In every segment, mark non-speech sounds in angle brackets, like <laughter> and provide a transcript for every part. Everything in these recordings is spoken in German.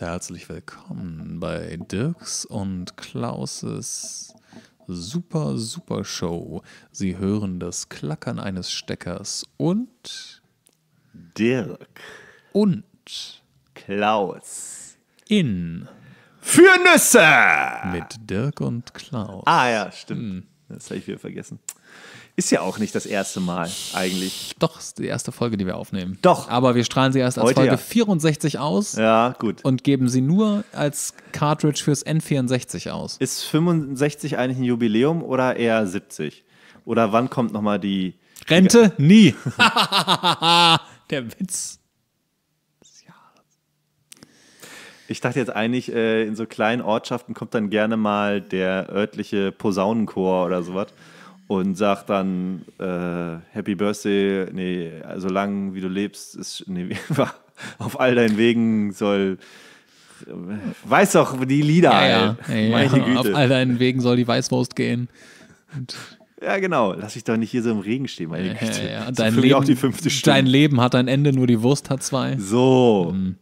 herzlich willkommen bei Dirks und Klauses Super Super Show. Sie hören das Klackern eines Steckers und Dirk und Klaus in für Nüsse mit Dirk und Klaus. Ah ja, stimmt. Hm. Das habe ich wieder vergessen. Ist ja auch nicht das erste Mal eigentlich. Doch, ist die erste Folge, die wir aufnehmen. Doch. Aber wir strahlen sie erst als Heute Folge ja. 64 aus. Ja, gut. Und geben sie nur als Cartridge fürs N64 aus. Ist 65 eigentlich ein Jubiläum oder eher 70? Oder wann kommt nochmal die. Rente? Die Nie. <laughs> <laughs> Der Witz. Ich dachte jetzt eigentlich, äh, in so kleinen Ortschaften kommt dann gerne mal der örtliche Posaunenchor oder sowas und sagt dann äh, Happy Birthday, nee, solange also wie du lebst, ist, nee, <laughs> auf all deinen Wegen soll. Weiß doch die Lieder, ja, ja. Ey, meine ja, Güte. Auf all deinen Wegen soll die Weißwurst gehen. Und ja, genau. Lass mich doch nicht hier so im Regen stehen, meine Güte. Ja, ja, Dein, Leben, auch die fünfte Stunde. dein Leben hat ein Ende, nur die Wurst hat zwei. So. Mhm.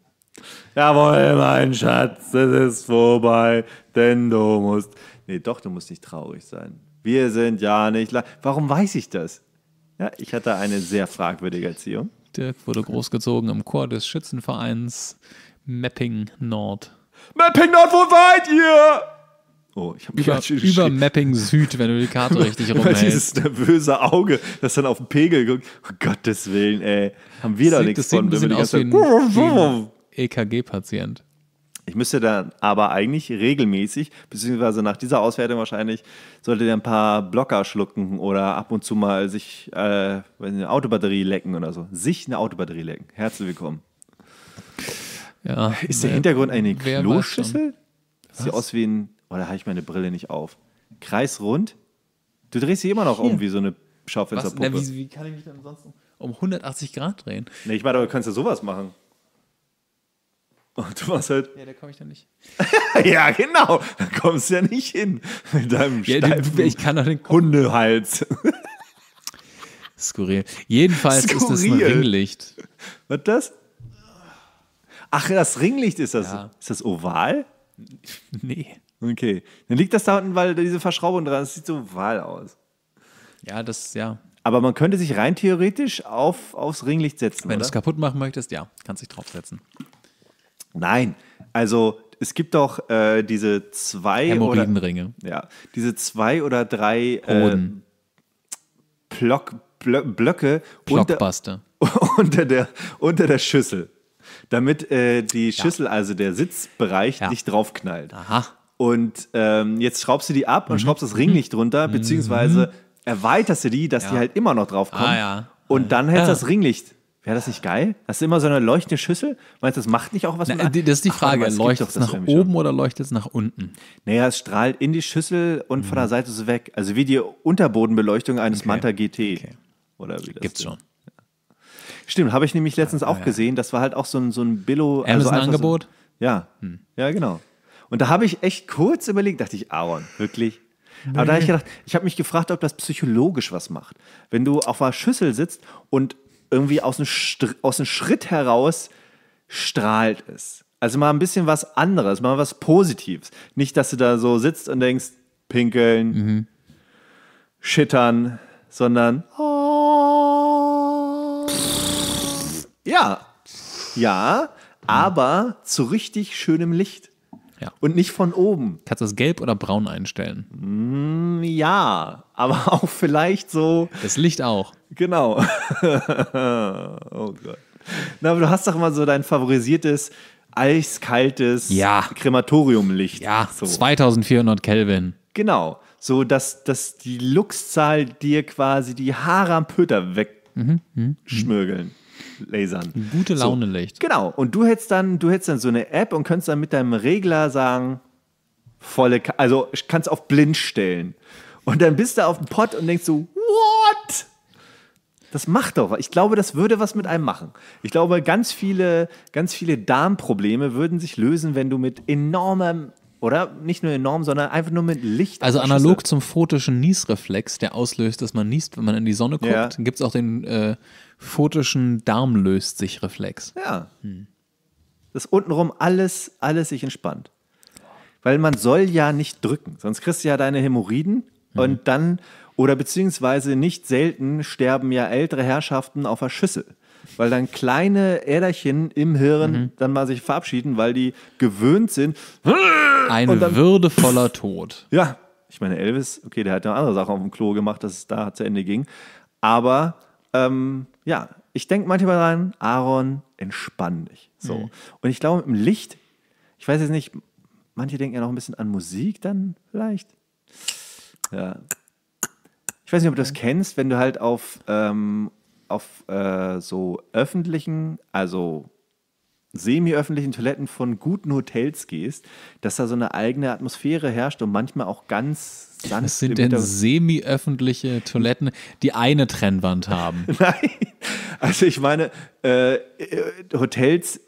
Jawohl, mein Schatz, es ist vorbei, denn du musst. Nee, doch, du musst nicht traurig sein. Wir sind ja nicht. Warum weiß ich das? Ja, ich hatte eine sehr fragwürdige Erziehung. Dirk wurde großgezogen im Chor des Schützenvereins Mapping Nord. Mapping Nord, wo seid ihr? Oh, ich habe über, über Mapping Süd, wenn du die Karte <laughs> richtig rumhältst. dieses nervöse Auge, das dann auf den Pegel guckt. Oh, Gottes Willen, ey. Haben wir da nichts von, wenn wir die ganze Zeit... EKG-Patient. Ich müsste dann aber eigentlich regelmäßig, beziehungsweise nach dieser Auswertung wahrscheinlich, sollte der ein paar Blocker schlucken oder ab und zu mal sich äh, eine Autobatterie lecken oder so. Sich eine Autobatterie lecken. Herzlich willkommen. Ja, ist der wer, Hintergrund eine Kloschüssel? Sieht aus wie ein. Oder oh, habe ich meine Brille nicht auf? Kreisrund? Du drehst sie immer noch Hier. um wie so eine Schaufensterpuppe. Was? Na, wie, wie, kann ich mich denn sonst um 180 Grad drehen? Nee, ich meine, du kannst ja sowas machen. Und du warst halt. Ja, da komme ich dann nicht. <laughs> ja, genau. Da kommst du ja nicht hin. Mit deinem ja, steifen den, ich kann doch den Kopf. Hundehals. Skurril. Jedenfalls Skurril. ist das ein Ringlicht. Was das? Ach, das Ringlicht ist das. Ja. Ist das oval? <laughs> Nee. Okay. Dann liegt das da unten, weil diese Verschraubung dran ist. Das sieht so oval aus. Ja, das, ja. Aber man könnte sich rein theoretisch auf, aufs Ringlicht setzen. Wenn du es kaputt machen möchtest, ja, kannst dich draufsetzen. Nein, also es gibt doch äh, diese zwei Hämorrhoidenringe. Oder, ja, diese zwei oder drei Äh, Block, Blö, Blöcke unter, <laughs> unter, der, unter der Schüssel, damit äh, die Schüssel, ja. also der Sitzbereich, ja. nicht draufknallt. Aha. Und ähm, jetzt schraubst du die ab mhm. und schraubst das Ring nicht drunter, mhm. beziehungsweise erweiterst du die, dass ja. die halt immer noch draufkommen. Ah, ja. Und dann hältst du ah. das Ringlicht Wäre das nicht geil? Hast du immer so eine leuchtende Schüssel? Meinst du, das macht nicht auch was? Na, mit das ist die Frage, Ach, leuchtet es nach oben oder leuchtet es nach unten? Naja, es strahlt in die Schüssel und mhm. von der mhm. Seite ist weg. Also wie die Unterbodenbeleuchtung eines okay. Manta GT. Okay. Oder wie das Gibt's denn? schon. Ja. Stimmt, habe ich nämlich letztens ja, auch ja. gesehen. Das war halt auch so ein, so ein Billo. Amazon-Angebot? Also so, ja, hm. ja, genau. Und da habe ich echt kurz überlegt, dachte ich, Aaron, wirklich? Aber da habe ich gedacht, ich habe mich gefragt, ob das psychologisch was macht. Wenn du auf einer Schüssel sitzt und irgendwie aus dem, aus dem Schritt heraus strahlt es. Also mal ein bisschen was anderes, mal was Positives. Nicht, dass du da so sitzt und denkst, pinkeln, mhm. schittern, sondern <laughs> ja, ja, aber zu richtig schönem Licht. Ja. Und nicht von oben. Kannst du das gelb oder braun einstellen? Mm, ja, aber <laughs> auch vielleicht so. Das Licht auch. Genau. <laughs> oh Gott. Na, aber du hast doch immer so dein favorisiertes, eiskaltes ja. Krematoriumlicht. Ja, so. 2400 Kelvin. Genau. So, dass, dass die Luxzahl dir quasi die Haare am Pöter wegschmürgeln. Mhm. Mhm lasern. Gute Laune Licht. genau. Und du hättest dann, du hättest dann so eine App und könntest dann mit deinem Regler sagen, volle, Ka also kannst auf blind stellen. Und dann bist du auf dem Pott und denkst so, what? Das macht doch was. Ich glaube, das würde was mit einem machen. Ich glaube, ganz viele, ganz viele Darmprobleme würden sich lösen, wenn du mit enormem oder? Nicht nur enorm, sondern einfach nur mit Licht. Also analog zum photischen Niesreflex, der auslöst, dass man niest, wenn man in die Sonne guckt, ja. gibt es auch den äh, photischen Darm sich Reflex. Ja. Hm. Dass untenrum alles, alles sich entspannt. Weil man soll ja nicht drücken, sonst kriegst du ja deine Hämorrhoiden hm. und dann, oder beziehungsweise nicht selten sterben ja ältere Herrschaften auf der Schüssel weil dann kleine Äderchen im Hirn mhm. dann mal sich verabschieden, weil die gewöhnt sind. Ein dann, würdevoller Tod. Ja, ich meine, Elvis, okay, der hat eine andere Sache auf dem Klo gemacht, dass es da zu Ende ging. Aber ähm, ja, ich denke manchmal dran, Aaron, entspann dich. So. Mhm. Und ich glaube, im Licht, ich weiß jetzt nicht, manche denken ja noch ein bisschen an Musik dann vielleicht. Ja. Ich weiß nicht, ob du das kennst, wenn du halt auf ähm, auf äh, so öffentlichen, also semi-öffentlichen Toiletten von guten Hotels gehst, dass da so eine eigene Atmosphäre herrscht und manchmal auch ganz sanft. Was sind denn semi-öffentliche Toiletten, die eine Trennwand haben? <laughs> Nein, also ich meine, äh, äh, Hotels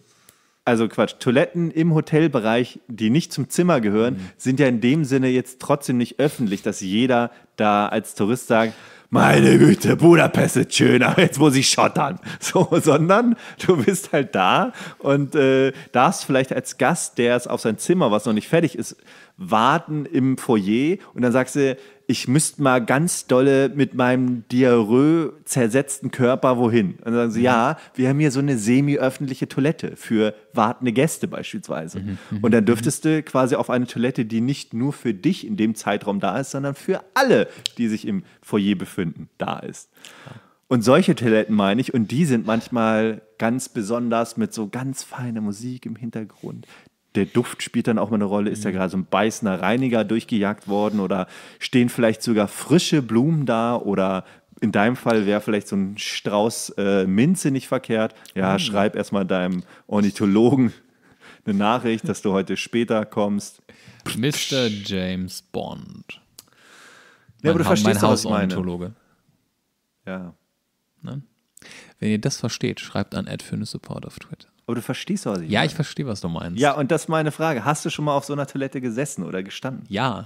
also Quatsch, Toiletten im Hotelbereich, die nicht zum Zimmer gehören, mhm. sind ja in dem Sinne jetzt trotzdem nicht öffentlich, dass jeder da als Tourist sagt, meine Güte, Budapest ist schön, aber jetzt muss ich schottern. <laughs> So, sondern du bist halt da und äh, darfst vielleicht als Gast, der es auf sein Zimmer, was noch nicht fertig ist, warten im Foyer und dann sagst du, ich müsste mal ganz dolle mit meinem Diarrhoe zersetzten Körper wohin. Und dann sagen sie, mhm. ja, wir haben hier so eine semi-öffentliche Toilette für wartende Gäste beispielsweise. Mhm. mhm. Und dann mhm. dürftest du quasi auf eine Toilette, die nicht nur für dich in dem Zeitraum da ist, sondern für alle, die sich im Foyer befinden, da ist. Und solche Toiletten meine ich, und die sind manchmal ganz besonders mit so ganz feiner Musik im Hintergrund der Duft spielt dann auch mal eine Rolle. Ist ja mhm. gerade so ein beißender Reiniger durchgejagt worden oder stehen vielleicht sogar frische Blumen da oder in deinem Fall wäre vielleicht so ein Strauß äh, Minze nicht verkehrt. Ja, mhm. schreib erstmal deinem Ornithologen eine Nachricht, dass du heute später kommst. Mr. James Bond. Ja, mein aber du ha verstehst, mein was ich meine. Ja. Ne? Wenn ihr das versteht, schreibt an Ad für eine Support auf Twitter. Aber du verstehst, was ich meine. Ja, ich verstehe, was du meinst. Ja, und das ist meine Frage. Hast du schon mal auf so einer Toilette gesessen oder gestanden? Ja.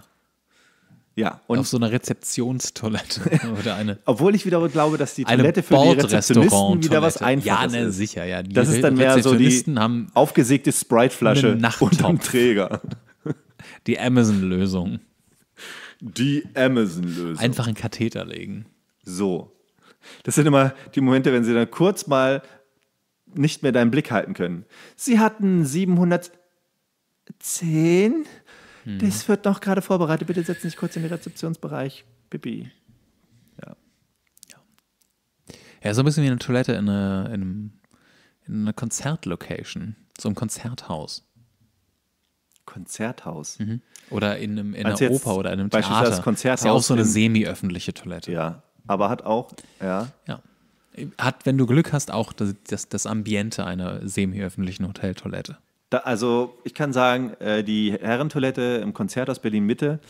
Ja. Und auf so einer Rezeptionstoilette <laughs> oder eine. Obwohl ich wiederum glaube, dass die Toilette für die Rezeptionisten wieder was einfacher ja, ne, sicher, ja. Die das ist dann mehr so die haben aufgesägte Sprite-Flasche unterm Träger. <laughs> Die Amazon-Lösung. Die Amazon-Lösung. Einfach einen Katheter legen. So. Das sind immer die Momente, wenn sie dann kurz mal nicht mehr deinen Blick halten können. Sie hatten 710. Hm. Das wird noch gerade vorbereitet. Bitte setzen Sie sich kurz in den Rezeptionsbereich. Bibi. Ja. ja. Ja, so ein bisschen wie eine Toilette in, eine, in, einem, einer Konzertlocation. So ein Konzerthaus. Konzerthaus. Mhm. Oder in, einem, in einer Oper oder in einem Theater. Beispielsweise das Konzerthaus. Das ist ja auch so eine semi-öffentliche Toilette. Ja, aber hat auch, ja. Ja hat, wenn du Glück hast, auch das, das, das Ambiente einer semi-öffentlichen Hoteltoilette. Da, also ich kann sagen, äh, die Herrentoilette im Konzert aus Berlin-Mitte,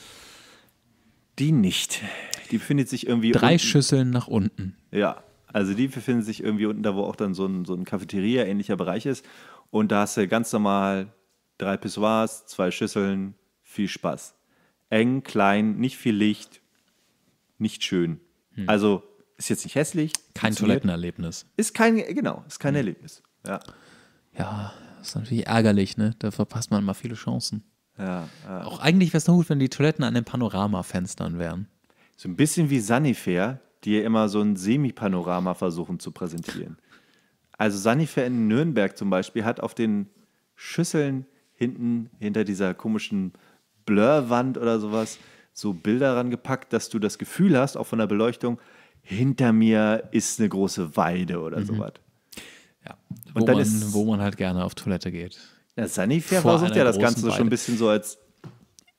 die nicht. Die befindet sich irgendwie. Drei unten. Schüsseln nach unten. Ja, also die befindet sich irgendwie unten, da wo auch dann so ein, so ein Cafeteria-ähnlicher Bereich ist. Und da hast du ganz normal drei Pissoirs, zwei Schüsseln, viel Spaß. Eng, klein, nicht viel Licht, nicht schön. Hm. Also ist jetzt nicht hässlich. Kein Toilettenerlebnis. Ist kein, genau, ist kein mhm. Erlebnis. Ja. ja, ist natürlich ärgerlich, ne? Da verpasst man immer viele Chancen. Ja, ja. Auch eigentlich wäre es nur gut, wenn die Toiletten an den Panoramafenstern wären. So ein bisschen wie Sanifair, die immer so ein Semi-Panorama versuchen zu präsentieren. Also Sanifair in Nürnberg zum Beispiel hat auf den Schüsseln hinten hinter dieser komischen Blurwand oder sowas so Bilder rangepackt, dass du das Gefühl hast, auch von der Beleuchtung, hinter mir ist eine große Weide oder mhm. sowas. Ja, wo, und dann man, ist, wo man halt gerne auf Toilette geht. Ja, Fair versucht ja das Ganze Weide. schon ein bisschen so als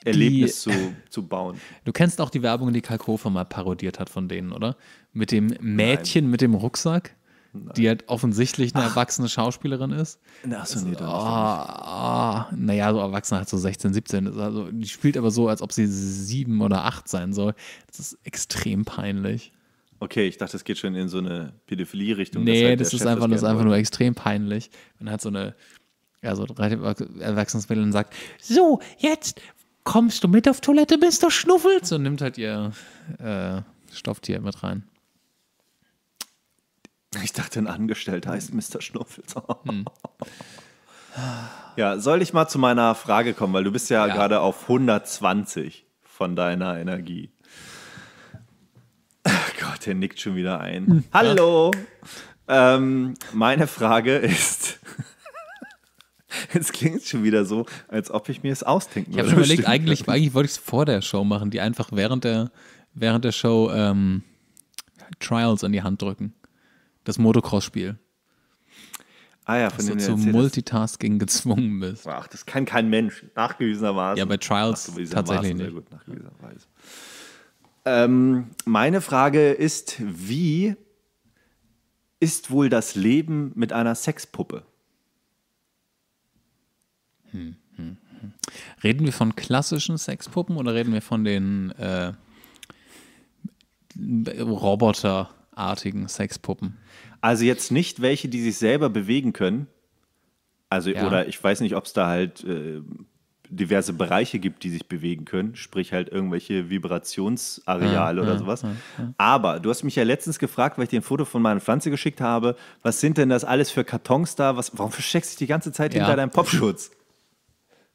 Erlebnis die, zu, zu bauen. Du kennst auch die Werbung, die Kalkofe mal parodiert hat von denen, oder? Mit dem Mädchen Nein. mit dem Rucksack, Nein. die halt offensichtlich eine Ach. erwachsene Schauspielerin ist. Na, so, nee, da oh, oh, Naja, so erwachsen hat so 16, 17. Also, die spielt aber so, als ob sie sieben oder acht sein soll. Das ist extrem peinlich. Okay, ich dachte, das geht schon in so eine Pädophilie-Richtung. Nee, halt das, ist einfach, das einfach nur extrem peinlich. Man hat so eine, also Erwachsenenbildung und sagt, so, jetzt kommst du mit auf Toilette, bist du schnuffelt. Und nimmt halt ihr äh, Stofftier mit rein. Ich dachte, ein Angestellter heißt Mr. Schnuffels. Hm. <laughs> Ja, soll ich mal zu meiner Frage kommen, weil du bist ja, ja. gerade auf 120 von deiner Energie der nickt schon wieder ein. Mhm. Hallo! Ähm, meine Frage ist. Jetzt <laughs> klingt es schon wieder so, als ob ich mir es ausdenken würde. Ich habe schon überlegt, eigentlich, eigentlich wollte ich es vor der Show machen, die einfach während der, während der Show ähm, Trials an die Hand drücken. Das Motocross-Spiel. Ah ja, von dass du zu Multitasking gezwungen bist. Ach, das kann kein Mensch, nachgewiesenermaßen. Ja, bei Trials nachgewiesenermaßen, tatsächlich nicht. Sehr gut, nachgewiesenerweise. Ähm, meine Frage ist, wie ist wohl das Leben mit einer Sexpuppe? Hm, hm, hm. Reden wir von klassischen Sexpuppen oder reden wir von den äh, roboterartigen Sexpuppen? Also jetzt nicht welche, die sich selber bewegen können. Also, ja. oder ich weiß nicht, ob es da halt äh, diverse Bereiche gibt, die sich bewegen können, sprich halt irgendwelche Vibrationsareale ja, oder ja, sowas. Ja, Aber du hast mich ja letztens gefragt, weil ich dir ein Foto von meiner Pflanze geschickt habe, was sind denn das alles für Kartons da? Was, warum versteckst du dich die ganze Zeit hinter deinem Popschutz?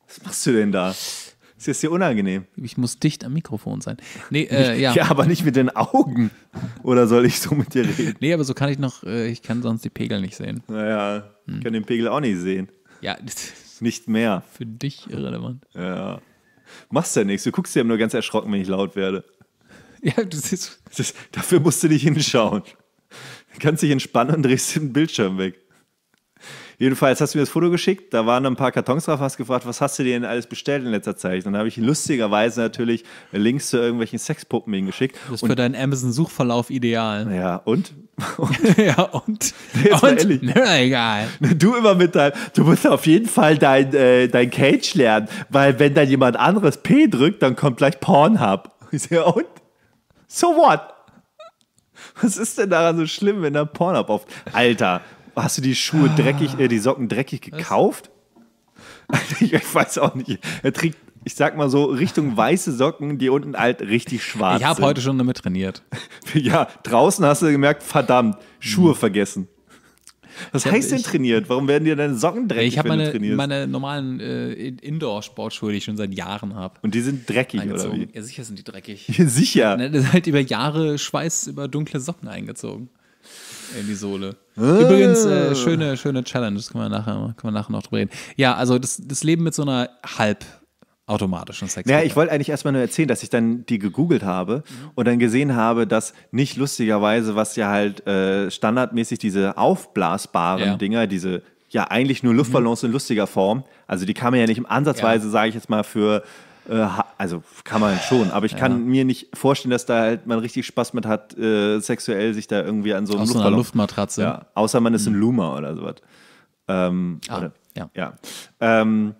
Was machst du denn da? Das ist dir unangenehm. Ich muss dicht am Mikrofon sein. Nee, äh, ja. <laughs> ja, aber nicht mit den Augen. Oder soll ich so mit dir reden? Nee, aber so kann ich noch, äh, ich kann sonst die Pegel nicht sehen. Naja, ich hm. kann den Pegel auch nicht sehen. Ja, das nicht mehr. Für dich irrelevant. Ja. Machst ja nichts. Du guckst ja nur ganz erschrocken, wenn ich laut werde. Ja, du siehst. dafür musst du nicht hinschauen. Du kannst dich entspannen und drehst den Bildschirm weg. Jedenfalls hast du mir das Foto geschickt, da waren ein paar Kartons drauf, hast gefragt, was hast du dir denn alles bestellt in letzter Zeit? dann habe ich lustigerweise natürlich Links zu irgendwelchen Sexpuppen hingeschickt. Das ist und für deinen Amazon-Suchverlauf ideal. Ja, und? <laughs> und? ja, und? Jetzt und? Na, egal. Du immer mit deinem, du musst auf jeden Fall dein, äh, dein Cage lernen, weil wenn dann jemand anderes P drückt, dann kommt gleich Pornhub. <laughs> Ich sehe, und? So what? Was ist denn daran so schlimm, wenn da Pornhub auf... Alter, Hast du die Schuhe dreckig, äh, die Socken dreckig gekauft? Was? <laughs> Ich weiß auch nicht. Er trägt, ich sag mal so, Richtung weiße Socken, die unten halt richtig schwarz sind. Ich habe heute schon damit trainiert. <laughs> Ja, draußen hast du gemerkt, verdammt, Schuhe hm. vergessen. Was ich heißt denn trainiert? Warum werden dir deine Socken dreckig? Ich habe meine, meine, normalen äh, Indoor-Sportschuhe, die ich schon seit Jahren habe. Und die sind dreckig, eingezogen. oder wie? Ja, sicher sind die dreckig. Ja, <laughs> sicher. Ne, das ist halt über Jahre Schweiß über dunkle Socken eingezogen in die Sohle. Ah. Übrigens, äh, schöne, schöne Challenge, das können wir nachher, können wir nachher noch drüber reden. Ja, also das, das Leben mit so einer halb automatischen Sex. Ja, ich wollte eigentlich erstmal nur erzählen, dass ich dann die gegoogelt habe mhm. und dann gesehen habe, dass nicht lustigerweise, was ja halt äh, standardmäßig diese aufblasbaren ja. Dinger, diese ja eigentlich nur Luftballons mhm. in lustiger Form, also die kann man ja nicht im Ansatzweise, ja. sage ich jetzt mal, für äh, also kann man schon, aber ich kann ja. mir nicht vorstellen, dass da halt man richtig Spaß mit hat, äh, sexuell sich da irgendwie an so einem Aus so einer Luftmatratze. Ja, außer man ist ein mhm. Luma oder sowas. Ähm, ah, oder, ja. ja. Ähm,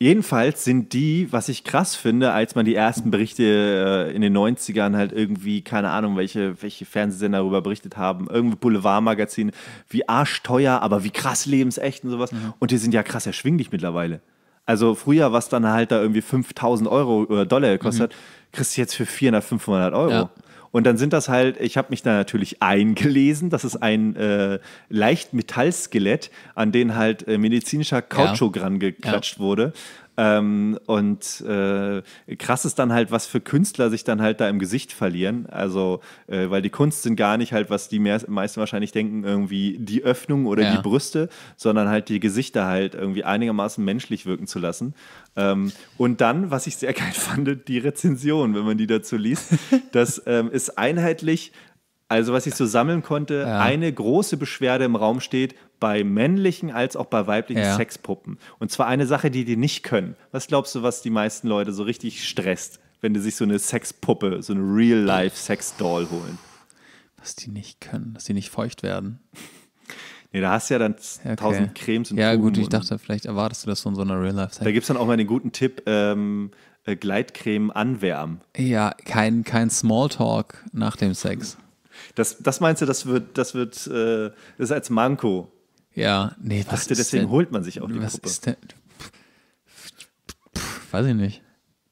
jedenfalls sind die, was ich krass finde, als man die ersten Berichte äh, in den 90ern halt irgendwie, keine Ahnung, welche, welche Fernsehsender darüber berichtet haben, irgendwie Boulevardmagazine, wie arschteuer, aber wie krass lebensecht und sowas. Mhm. Und die sind ja krass erschwinglich mittlerweile. Also früher, was dann halt da irgendwie 5000 Euro oder äh, Dollar mhm. gekostet mhm. hat, kriegst du jetzt für 400, 500 Euro. Ja. Und dann sind das halt, ich habe mich da natürlich eingelesen, das ist ein äh, leicht Metallskelett, an den halt äh, medizinischer Kautschuk ja. rangeklatscht ja. wurde. Ähm, und äh, krass ist dann halt, was für Künstler sich dann halt da im Gesicht verlieren. Also, äh, weil die Kunst sind gar nicht halt, was die mehr, meisten wahrscheinlich denken, irgendwie die Öffnung oder ja. die Brüste, sondern halt die Gesichter halt irgendwie einigermaßen menschlich wirken zu lassen. Ähm, und dann, was ich sehr <laughs> geil fand, die Rezension, wenn man die dazu liest, <laughs> das ähm, ist einheitlich also was ich so sammeln konnte, ja. eine große Beschwerde im Raum steht bei männlichen als auch bei weiblichen ja. Sexpuppen. Und zwar eine Sache, die die nicht können. Was glaubst du, was die meisten Leute so richtig stresst, wenn die sich so eine Sexpuppe, so eine Real-Life-Sex-Doll holen? Was die nicht können, dass die nicht feucht werden. <laughs> Nee, da hast du ja dann okay. tausend Cremes und Ja, Tuben gut, ich dachte, vielleicht erwartest du das von so einer Real-Life-Sex. Da gibt es dann auch mal den guten Tipp, ähm, äh, Gleitcreme anwärmen. Ja, kein, kein Smalltalk nach dem Sex. Das, das meinst du, das wird, das wird, äh, das ist als Manko. Ja, nee, ich was dachte, ist deswegen denn, holt man sich auch die was Gruppe. Ist denn, weiß ich nicht.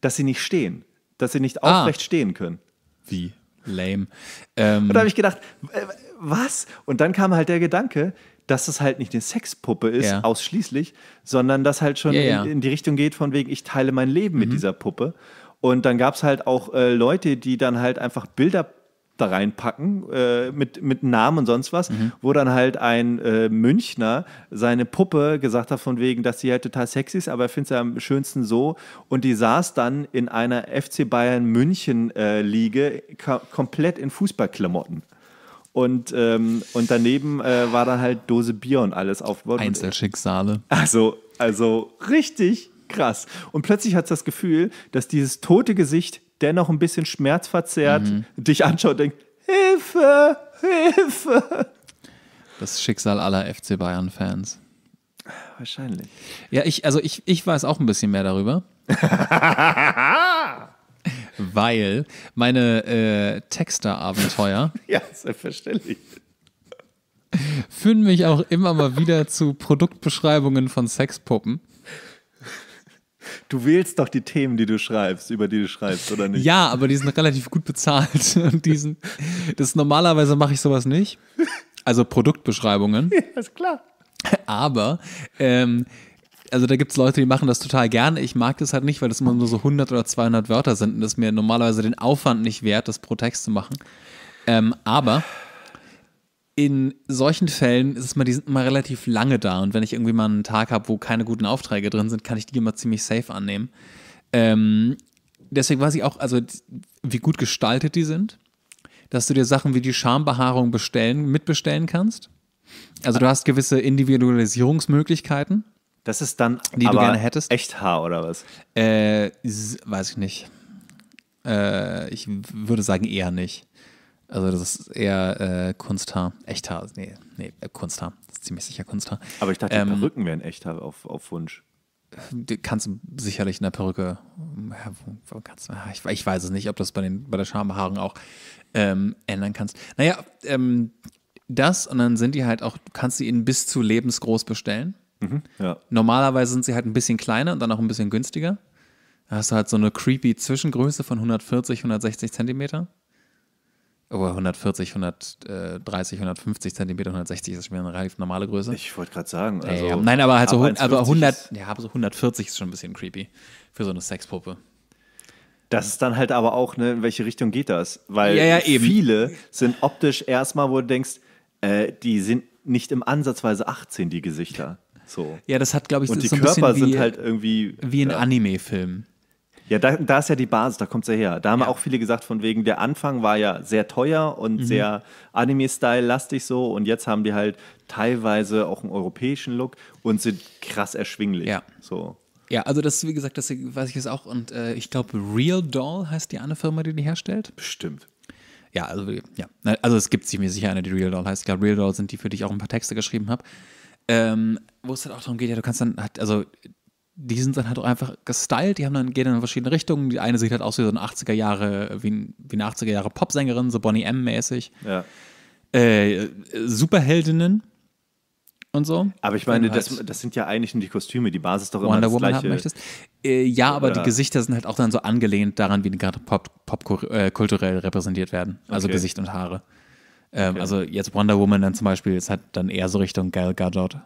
Dass sie nicht stehen, dass sie nicht ah. aufrecht stehen können. Wie? Lame. Ähm, und da habe ich gedacht, äh, was? Und dann kam halt der Gedanke, dass es halt nicht eine Sexpuppe ist, ja. ausschließlich, sondern dass halt schon ja, ja. In, in, die Richtung geht, von wegen, ich teile mein Leben mhm. mit dieser Puppe. Und dann gab es halt auch äh, Leute, die dann halt einfach Bilder da reinpacken äh, mit, mit Namen und sonst was, mhm. wo dann halt ein äh, Münchner seine Puppe gesagt hat, von wegen, dass sie halt total sexy ist, aber er findet sie am schönsten so. Und die saß dann in einer FC Bayern München äh, komplett in Fußballklamotten. Und, ähm, und daneben äh, war dann halt Dose Bier und alles aufgebaut. Einzelschicksale. Also, also richtig krass. Und plötzlich hat es das Gefühl, dass dieses tote Gesicht dennoch ein bisschen schmerzverzerrt mhm. dich anschaut und denkt, Hilfe, Hilfe. Das Schicksal aller FC Bayern-Fans. Wahrscheinlich. Ja, ich, also ich, ich weiß auch ein bisschen mehr darüber. <laughs> weil meine äh, Texter-Abenteuer. <laughs> ja, selbstverständlich. Fühlen mich auch immer mal wieder zu Produktbeschreibungen von Sexpuppen. Du wählst doch die Themen, die du schreibst, über die du schreibst, oder nicht? Ja, aber die sind relativ gut bezahlt. <laughs> Und die das normalerweise mache ich sowas nicht. Also Produktbeschreibungen. <laughs> Ja, ist klar. Aber, ähm, also da gibt es Leute, die machen das total gerne. Ich mag das halt nicht, weil das immer nur so 100 oder 200 Wörter sind und das mir normalerweise den Aufwand nicht wert, das pro Text zu machen. Ähm, aber in solchen Fällen ist es mal, die sind immer relativ lange da. Und wenn ich irgendwie mal einen Tag habe, wo keine guten Aufträge drin sind, kann ich die immer ziemlich safe annehmen. Ähm, deswegen weiß ich auch, also wie gut gestaltet die sind, dass du dir Sachen wie die Schambehaarung bestellen, mitbestellen kannst. Also du hast gewisse Individualisierungsmöglichkeiten. Das ist dann die du gerne hättest. echt Haar oder was? Äh, weiß ich nicht. Äh, ich würde sagen eher nicht. Also das ist eher äh, Kunsthaar, Echthaar. Nee, nee, äh, Kunsthaar. Das ist ziemlich sicher Kunsthaar. Aber ich dachte, ähm, Perücken wären Echthaar auf, auf Wunsch. Du sicherlich in der Perücke, hm, ja, wo, wo kannst, ah, ich, ich, weiß es nicht, ob das bei, den, bei der Schambehaarung auch ähm, ändern kannst. Naja, ähm, das und dann sind die halt auch, du kannst sie ihnen bis zu lebensgroß bestellen. Mhm, ja. Normalerweise sind sie halt ein bisschen kleiner und dann auch ein bisschen günstiger. Da hast du halt so eine creepy Zwischengröße von 140, 160 Zentimeter aber 140, 130, 150 Zentimeter, 160 ist schon wieder eine relativ normale Größe. Ich wollte gerade sagen. Also ja, nein, aber halt so, aber 100, ja, so 140 ist schon ein bisschen creepy für so eine Sexpuppe. Das ist dann halt aber auch, ne, in welche Richtung geht das? Weil ja, ja, viele sind optisch erstmal, wo du denkst, äh, die sind nicht im Ansatzweise 18, die Gesichter. So. Ja, das hat, glaube ich, Und so die Körper sind halt irgendwie. Wie in Anime-Filmen. Ja, da, da, ist ja die Basis, da kommt es ja her. Da haben ja. auch viele gesagt, von wegen, der Anfang war ja sehr teuer und mhm. sehr Anime-Style-lastig so. Und jetzt haben die halt teilweise auch einen europäischen Look und sind krass erschwinglich. Ja. So. Ja, also das ist, wie gesagt, das weiß ich jetzt auch. Und äh, ich glaube, Real Doll heißt die eine Firma, die die herstellt. Bestimmt. Ja, also, ja. also es gibt sich mir sicher eine, die Real Doll heißt. Ich glaube, Real Doll sind die, für die ich auch ein paar Texte geschrieben habe. Ähm, wo es halt auch darum geht, ja, du kannst dann halt, also die sind dann halt auch einfach gestylt, die haben dann, gehen dann in verschiedene Richtungen. Die eine sieht halt aus wie so eine 80er Jahre, wie, wie eine 80er Jahre Popsängerin, so Bonnie M-mäßig. Ja. Äh, Superheldinnen und so. Aber ich meine, das, halt das, sind ja eigentlich nur die Kostüme, die Basis ist doch Wonder das Woman gleiche. Haben möchtest. Äh, ja, aber Oder? die Gesichter sind halt auch dann so angelehnt daran, wie die gerade popkulturell Pop, äh, repräsentiert werden. Also okay. Gesicht und Haare. Ähm, okay. Also jetzt Wonder Woman dann zum Beispiel, ist halt dann eher so Richtung Gal Gadot.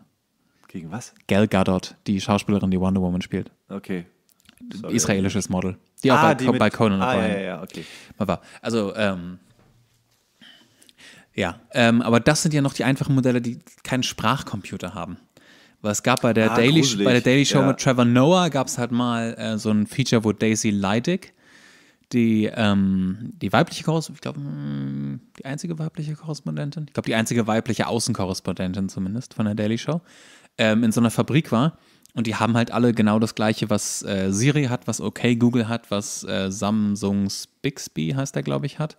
Gegen was? Gal Gadot, die Schauspielerin, die Wonder Woman spielt. Okay. Sorry. Israelisches Model. Die ah, auch ah, bei, die bei Conan ah, ja, ja, okay. Also, ähm, ja, ähm, aber das sind ja noch die einfachen Modelle, die keinen Sprachcomputer haben. Weil es gab bei der, ah, Daily, bei der Daily Show ja. mit Trevor Noah gab es halt mal äh, so ein Feature, wo Daisy Leidig, die, ähm, die weibliche Korrespondentin, ich glaube, mm, die einzige weibliche Korrespondentin, ich glaube, die einzige weibliche Außenkorrespondentin zumindest von der Daily Show, ähm, in so einer Fabrik war. Und die haben halt alle genau das gleiche, was äh, Siri hat, was OK Google hat, was äh, Samsungs Bixby heißt der, glaube ich, hat.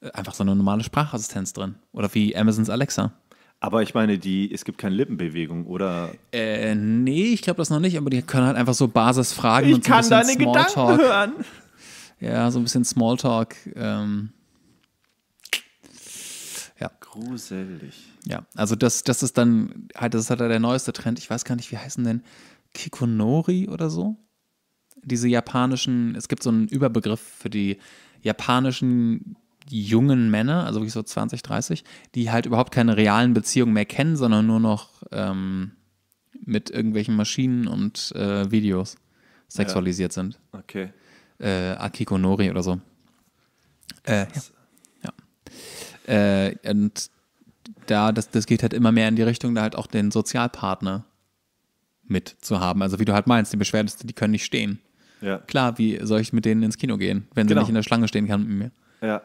Äh, einfach so eine normale Sprachassistenz drin. Oder wie Amazons Alexa. Aber ich meine, die, es gibt keine Lippenbewegung, oder? Äh, nee, ich glaube das noch nicht, aber die können halt einfach so Basisfragen ich und so kann ein bisschen deine Smalltalk. Gedanken hören. Ja, so ein bisschen Smalltalk. Ähm, Gruselig. Ja, also das, das ist dann halt, das ist halt der neueste Trend. Ich weiß gar nicht, wie heißen denn Kikonori oder so? Diese japanischen, es gibt so einen Überbegriff für die japanischen jungen Männer, also wirklich so 20, 30, die halt überhaupt keine realen Beziehungen mehr kennen, sondern nur noch ähm, mit irgendwelchen Maschinen und äh, Videos sexualisiert ja. sind. Okay. Äh, Akikonori oder so. Äh, ja. Äh, und da, das, das geht halt immer mehr in die Richtung, da halt auch den Sozialpartner mit zu haben. Also wie du halt meinst, die Beschwerdeste, die können nicht stehen. Ja. Klar, wie soll ich mit denen ins Kino gehen, wenn genau. sie nicht in der Schlange stehen kann mit mir? Ja,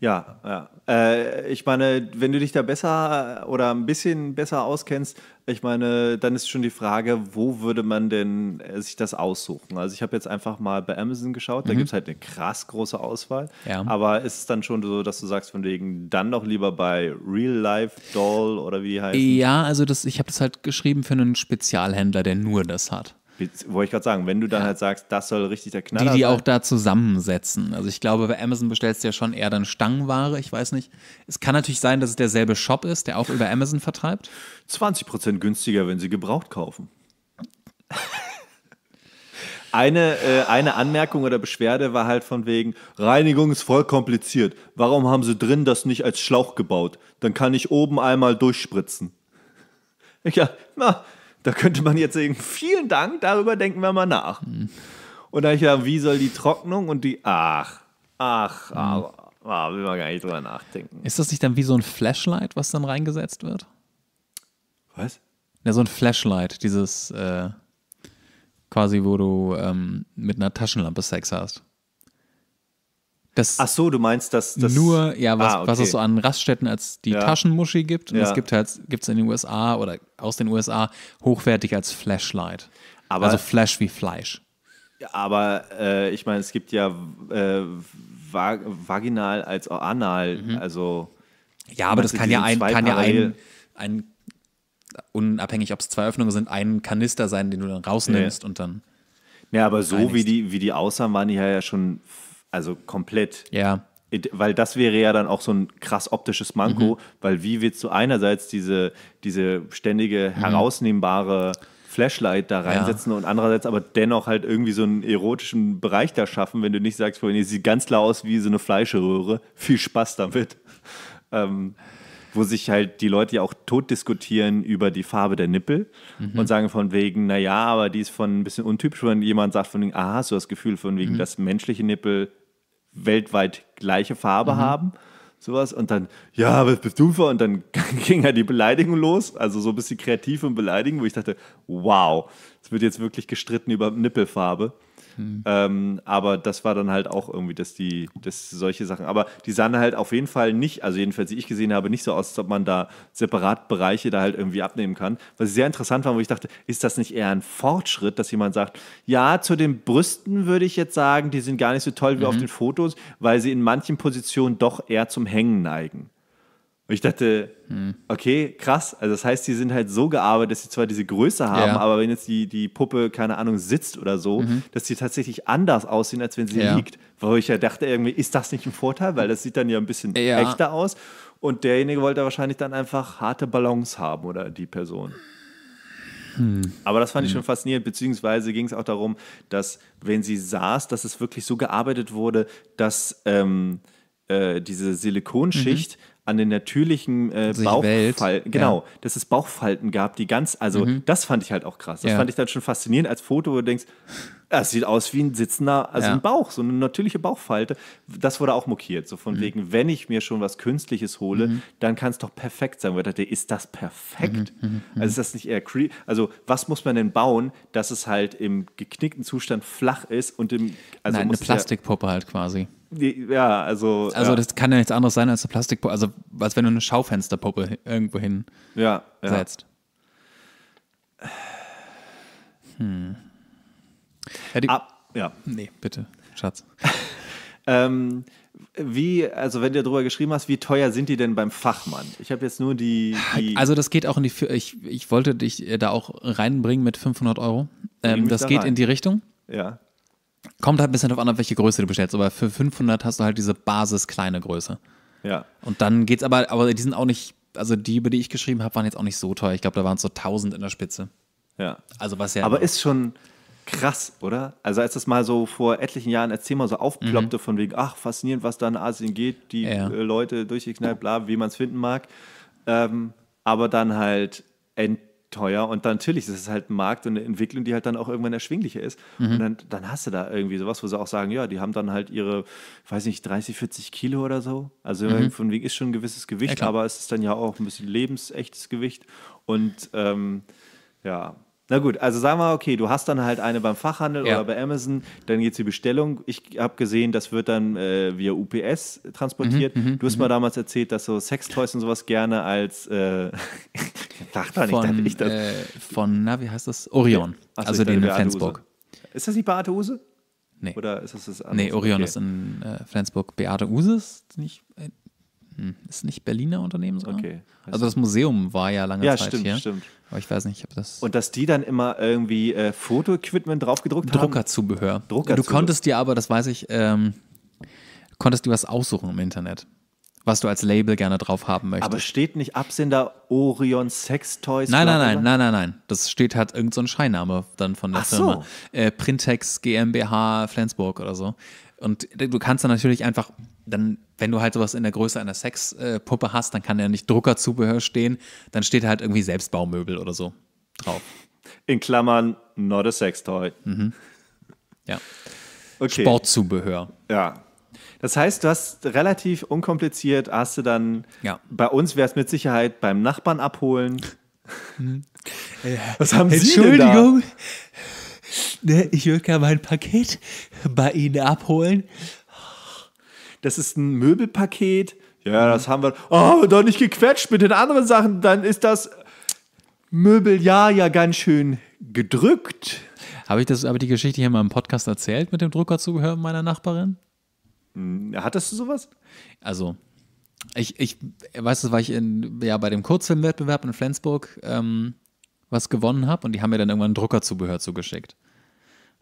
ja, ja. Äh, ich meine, wenn du dich da besser äh, oder ein bisschen besser auskennst, ich meine, dann ist schon die Frage, wo würde man denn äh, sich das aussuchen? Also ich habe jetzt einfach mal bei Amazon geschaut, mhm. da gibt es halt eine krass große Auswahl. Ja. Aber ist es dann schon so, dass du sagst, von wegen dann doch lieber bei Real Life Doll oder wie die heißt? Ja, also das, ich habe das halt geschrieben für einen Spezialhändler, der nur das hat. Wollte ich gerade sagen, wenn du dann halt sagst, das soll richtig der Knaller Die, die sein. auch da zusammensetzen. Also ich glaube, bei Amazon bestellst du ja schon eher dann Stangenware, ich weiß nicht. Es kann natürlich sein, dass es derselbe Shop ist, der auch über Amazon vertreibt. 20% günstiger, wenn sie gebraucht kaufen. <laughs> Eine, äh, eine Anmerkung oder Beschwerde war halt von wegen, Reinigung ist voll kompliziert. Warum haben sie drin das nicht als Schlauch gebaut? Dann kann ich oben einmal durchspritzen. Ich, <laughs> ja, na, da könnte man jetzt sagen, vielen Dank, darüber denken wir mal nach. Mhm. Und da ich ja, wie soll die Trocknung und die, ach, ach, mhm. aber, ah, ah, will man gar nicht drüber nachdenken. Ist das nicht dann wie so ein Flashlight, was dann reingesetzt wird? Was? Ja, so ein Flashlight, dieses äh, quasi, wo du ähm, mit einer Taschenlampe Sex hast. Das Ach so, du meinst, dass das nur ja was, ah, okay. was es so an Raststätten als die ja. Taschenmuschi gibt und es ja. gibt halt gibt's in den USA oder aus den USA hochwertig als Flashlight. Aber, also Flash wie Fleisch. Aber äh, ich meine, es gibt ja äh, vaginal als auch anal, mhm. also ja, aber das kann ja ein kann ja ein, ein unabhängig, ob es zwei Öffnungen sind, ein Kanister sein, den du dann rausnimmst ja. und dann. Ja, aber so wie die wie die aussahen, waren die ja schon also komplett. Ja. Weil das wäre ja dann auch so ein krass optisches Manko, mhm. weil wie willst du einerseits diese, diese ständige mhm. herausnehmbare Flashlight da reinsetzen ja. und andererseits aber dennoch halt irgendwie so einen erotischen Bereich da schaffen, wenn du nicht sagst, vorhin, sieht ganz klar aus wie so eine Fleischeröhre. Viel Spaß damit. <laughs> Ähm, wo sich halt die Leute ja auch tot diskutieren über die Farbe der Nippel mhm. und sagen von wegen, naja, aber die ist von ein bisschen untypisch, wenn jemand sagt von wegen, ah, hast du das Gefühl von wegen, mhm. dass menschliche Nippel weltweit gleiche Farbe mhm. haben. Sowas. Und dann, ja, was bist du für? Und dann <laughs> ging ja halt die Beleidigung los. Also so ein bisschen kreativ und beleidigen, wo ich dachte, wow, es wird jetzt wirklich gestritten über Nippelfarbe. Hm. Ähm, aber das war dann halt auch irgendwie, dass die, dass solche Sachen. Aber die sahen halt auf jeden Fall nicht, also jedenfalls, die ich gesehen habe, nicht so aus, als ob man da separat Bereiche da halt irgendwie abnehmen kann. Was sehr interessant war, wo ich dachte, ist das nicht eher ein Fortschritt, dass jemand sagt, ja, zu den Brüsten würde ich jetzt sagen, die sind gar nicht so toll wie mhm. auf den Fotos, weil sie in manchen Positionen doch eher zum Hängen neigen. Und ich dachte, hm. okay, krass. Also das heißt, die sind halt so gearbeitet, dass sie zwar diese Größe haben, ja. aber wenn jetzt die, die Puppe, keine Ahnung, sitzt oder so, mhm. dass die tatsächlich anders aussehen, als wenn sie ja. liegt. Wo ich ja dachte, irgendwie, ist das nicht ein Vorteil? Weil das sieht dann ja ein bisschen ja. echter aus. Und derjenige wollte wahrscheinlich dann einfach harte Ballons haben oder die Person. Hm. Aber das fand hm. ich schon faszinierend, beziehungsweise ging es auch darum, dass wenn sie saß, dass es wirklich so gearbeitet wurde, dass ähm, äh, diese Silikonschicht mhm an den natürlichen äh, Bauchfalten, genau, ja. dass es Bauchfalten gab, die ganz, also mhm. das fand ich halt auch krass. Das ja. fand ich dann schon faszinierend als Foto, wo du denkst, Ah, es sieht aus wie ein sitzender, also ja. ein Bauch, so eine natürliche Bauchfalte. Das wurde auch mokiert. So von mhm. wegen, wenn ich mir schon was Künstliches hole, mhm. dann kann es doch perfekt sein. Weil ich dachte, ist das perfekt? Mhm. mhm, mhm. Also ist das nicht eher creepy? Also, was muss man denn bauen, dass es halt im geknickten Zustand flach ist und im. Also Nein, eine Plastikpuppe ja, halt quasi. Ja, also. Also, ja. das kann ja nichts anderes sein als eine Plastikpuppe. Also, als wenn du eine Schaufensterpuppe irgendwo hin ja, setzt. <sighs> Hm. Ja, die, Ab, ah, ja. Nee, bitte, Schatz. <laughs> ähm, wie, also wenn du darüber geschrieben hast, wie teuer sind die denn beim Fachmann? Ich habe jetzt nur die, die, Also das geht auch in die, ich, ich wollte dich äh, da auch reinbringen mit 500 Euro. Ähm, das da geht rein. in die Richtung. Ja. Kommt halt ein bisschen darauf an, welche Größe du bestellst, aber für 500 hast du halt diese Basis kleine Größe. Ja. Und dann geht es aber, aber die sind auch nicht, also die, über die ich geschrieben habe, waren jetzt auch nicht so teuer. Ich glaube, da waren es so 1000 in der Spitze. Ja. Also was ja. Aber ist schon, Krass, oder? Also als das mal so vor etlichen Jahren erzähl mal so aufploppte mhm. von wegen, ach, faszinierend, was da in Asien geht, die ja. Äh, Leute durchgeknallt, bla, wie man es finden mag. Ähm, aber dann halt teuer und dann, natürlich, das ist halt ein Markt und eine Entwicklung, die halt dann auch irgendwann erschwinglicher ist. Mhm. Und dann, dann hast du da irgendwie sowas, wo sie auch sagen, ja, die haben dann halt ihre, weiß nicht, 30, 40 Kilo oder so. Also mhm. von wegen ist schon ein gewisses Gewicht, ja, aber es ist dann ja auch ein bisschen lebensechtes Gewicht. Und ähm, ja, na gut, also sagen wir, okay, du hast dann halt eine beim Fachhandel ja. oder bei Amazon, dann geht die Bestellung. Ich habe gesehen, das wird dann äh, via UPS transportiert. Mhm, mhm, du hast mal mhm. damals erzählt, dass so Sextoys und sowas gerne als äh, <laughs> dachte nicht, von, ich das. Äh, von, na, wie heißt das? Orion. Ja. Achso, also den in Flensburg. Use. Ist das nicht Beate Use? Nee. Oder ist das das andere? Nee, Orion okay. ist in äh, Flensburg. Beate Use ist nicht. Äh, hm, ist nicht Berliner Unternehmen sogar? Okay. Also das Museum war ja lange ja, Zeit stimmt, hier. Ja, stimmt, stimmt. Aber ich weiß nicht, ob das... Und dass die dann immer irgendwie äh, Fotoequipment draufgedruckt haben? Druckerzubehör. Du konntest dir aber, das weiß ich, ähm, konntest du was aussuchen im Internet was du als Label gerne drauf haben möchtest. Aber steht nicht Absender Orion Sex Toys? Nein, nein, nein, nein, nein, nein. Das steht halt irgendein so ein Scheinname dann von der Ach Firma. So. Äh, Printex GmbH Flensburg oder so. Und du kannst dann natürlich einfach dann, wenn du halt sowas in der Größe einer Sexpuppe hast, dann kann ja nicht Druckerzubehör stehen, dann steht halt irgendwie Selbstbaumöbel oder so drauf. In Klammern, not a sex toy. Mhm. Ja. Okay. Sportzubehör. Ja. Das heißt, du hast relativ unkompliziert, hast du dann, ja. bei uns wäre es mit Sicherheit beim Nachbarn abholen. <laughs> Äh, Was haben Sie denn da? Ne, ich würde gerne mein Paket bei Ihnen abholen das ist ein Möbelpaket. Ja, das haben wir. Oh, doch nicht gequetscht mit den anderen Sachen. Dann ist das Möbel ja ganz schön gedrückt. Habe ich das, aber die Geschichte hier mal im Podcast erzählt mit dem Druckerzubehör meiner Nachbarin? Hm, hattest du sowas? Also, ich, ich weiß, das war ich in, ja, bei dem Kurzfilmwettbewerb in Flensburg ähm, was gewonnen habe und die haben mir dann irgendwann Druckerzubehör zugeschickt.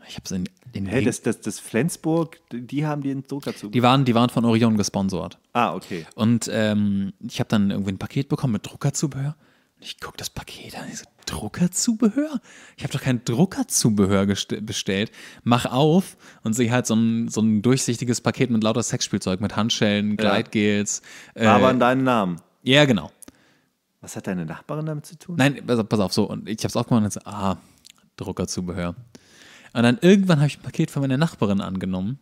Ich habe es in, in Hä, hey, das, das, das Flensburg, die haben den Druck dazu. Die waren, die waren von Orion gesponsert. Ah, okay. Und ähm, ich habe dann irgendwie ein Paket bekommen mit Druckerzubehör. Und ich gucke das Paket an. Ich so, Druckerzubehör? Ich habe doch kein Druckerzubehör bestellt. Mach auf und sehe halt so ein, so ein durchsichtiges Paket mit lauter Sexspielzeug, mit Handschellen, Gleitgels. Ja. Äh, Aber in deinen Namen. Ja, genau. Was hat deine Nachbarin damit zu tun? Nein, pass auf, so. Und ich habe es aufgemacht und so, ah, Druckerzubehör. Und dann irgendwann habe ich ein Paket von meiner Nachbarin angenommen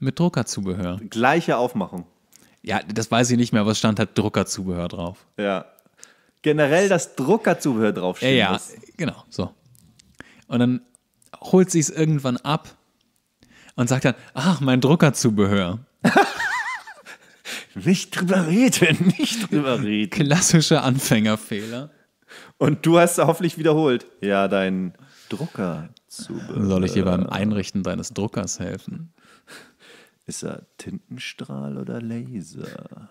mit Druckerzubehör. Gleiche Aufmachung. Ja, das weiß ich nicht mehr, aber es stand halt Druckerzubehör drauf. Ja. Generell das Druckerzubehör drauf steht. Ja, ja, genau, so. Und dann holt sie es irgendwann ab und sagt dann, ach, mein Druckerzubehör. <laughs> nicht drüber reden, nicht drüber reden. Klassischer Anfängerfehler. Und du hast es hoffentlich wiederholt. Ja, dein Drucker. Zubehör. Soll ich dir beim Einrichten deines Druckers helfen? Ist er Tintenstrahl oder Laser?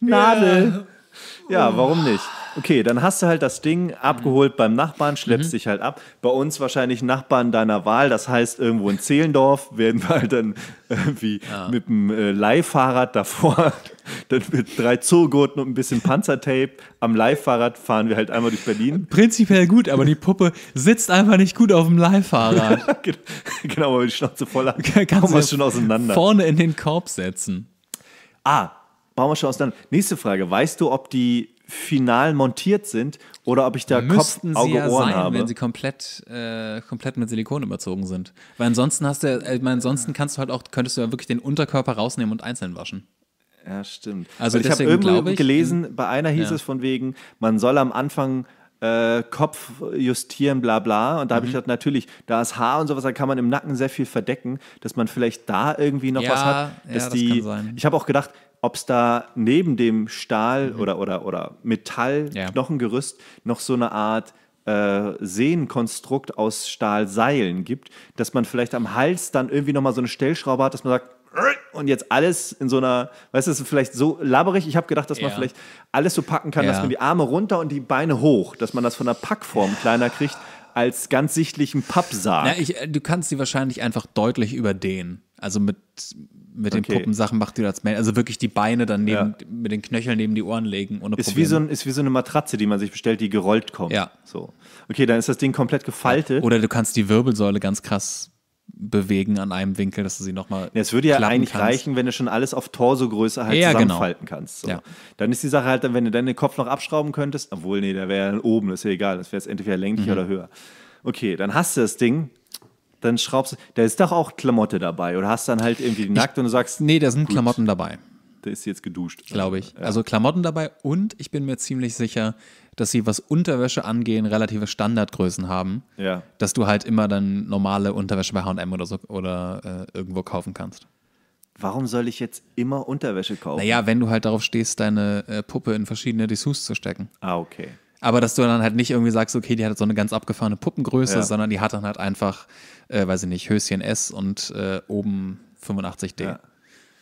Nadel. Ja, warum nicht? Okay, dann hast du halt das Ding abgeholt beim Nachbarn, schleppst mhm. dich halt ab. Bei uns wahrscheinlich Nachbarn deiner Wahl, das heißt irgendwo in Zehlendorf werden wir halt dann irgendwie ja. Ah. mit dem äh, Leihfahrrad davor, <laughs> dann mit drei Zoogurten und ein bisschen Panzertape am Leihfahrrad fahren wir halt einmal durch Berlin. Prinzipiell gut, aber die Puppe sitzt einfach nicht gut auf dem Leihfahrrad. <laughs> Genau, genau, weil die Schnauze voll hat, <laughs> kann man schon auseinander. Vorne in den Korb setzen. Ah, bauen wir schon auseinander. Nächste Frage. Weißt du, ob die final montiert sind oder ob ich da Müssten Kopf, Auge, sie ja Ohren sein, habe. wenn sie komplett, äh, komplett mit Silikon überzogen sind. Weil ansonsten hast du, äh, ich meine, ansonsten kannst du halt auch, könntest du ja wirklich den Unterkörper rausnehmen und einzeln waschen. Ja, stimmt. Also, also ich habe irgendwo ich, gelesen, hm, bei einer hieß ja. es von wegen, man soll am Anfang äh, Kopf justieren, bla bla. Und da mhm. habe ich gedacht, natürlich, da ist Haar und sowas, da kann man im Nacken sehr viel verdecken, dass man vielleicht da irgendwie noch ja, was hat. Dass ja, das die, kann sein. Ich habe auch gedacht, ob es da neben dem Stahl mhm. oder, oder, oder Metallknochengerüst ja. noch so eine Art äh, Sehnenkonstrukt aus Stahlseilen gibt, dass man vielleicht am Hals dann irgendwie nochmal so eine Stellschraube hat, dass man sagt, und jetzt alles in so einer, weißt du, es ist vielleicht so labberig. Ich habe gedacht, dass man ja. vielleicht alles so packen kann, ja. dass man die Arme runter und die Beine hoch, dass man das von der Packform kleiner kriegt als ganz sichtlichen Pappsack. Na, ich, äh, du kannst sie wahrscheinlich einfach deutlich überdehnen. Also mit, mit den okay. Puppensachen macht die das mehr. Also wirklich die Beine dann neben, ja. mit den Knöcheln neben die Ohren legen. Ohne ist, Wie so ein, ist wie so eine Matratze, die man sich bestellt, die gerollt kommt. Ja. So. Okay, dann ist das Ding komplett gefaltet. Oder du kannst die Wirbelsäule ganz krass bewegen an einem Winkel, dass du sie nochmal. Es würde ja eigentlich kannst. reichen, wenn du schon alles auf Torso-Größe halt ja, genau. zusammenfalten genau. kannst. So. Ja. Dann ist die Sache halt, wenn du deinen Kopf noch abschrauben könntest, obwohl, nee, der wäre ja dann oben, ist ja egal, das wäre jetzt entweder länglich mhm. oder höher. Okay, dann hast du das Ding, dann schraubst du, da ist doch auch Klamotte dabei oder hast dann halt irgendwie nackt ich, und du sagst. Nee, da sind gut. Klamotten dabei der ist jetzt geduscht. Glaube ich. Ja. Also Klamotten dabei und ich bin mir ziemlich sicher, dass sie, was Unterwäsche angehen, relative Standardgrößen haben. Ja. Dass du halt immer dann normale Unterwäsche bei HM oder so oder äh, irgendwo kaufen kannst. Warum soll ich jetzt immer Unterwäsche kaufen? Naja, wenn du halt darauf stehst, deine äh, Puppe in verschiedene Dessous zu stecken. Ah, okay. Aber dass du dann halt nicht irgendwie sagst, okay, die hat so eine ganz abgefahrene Puppengröße, ja. sondern die hat dann halt einfach, äh, weiß ich nicht, Höschen S und äh, oben 85D. Ja.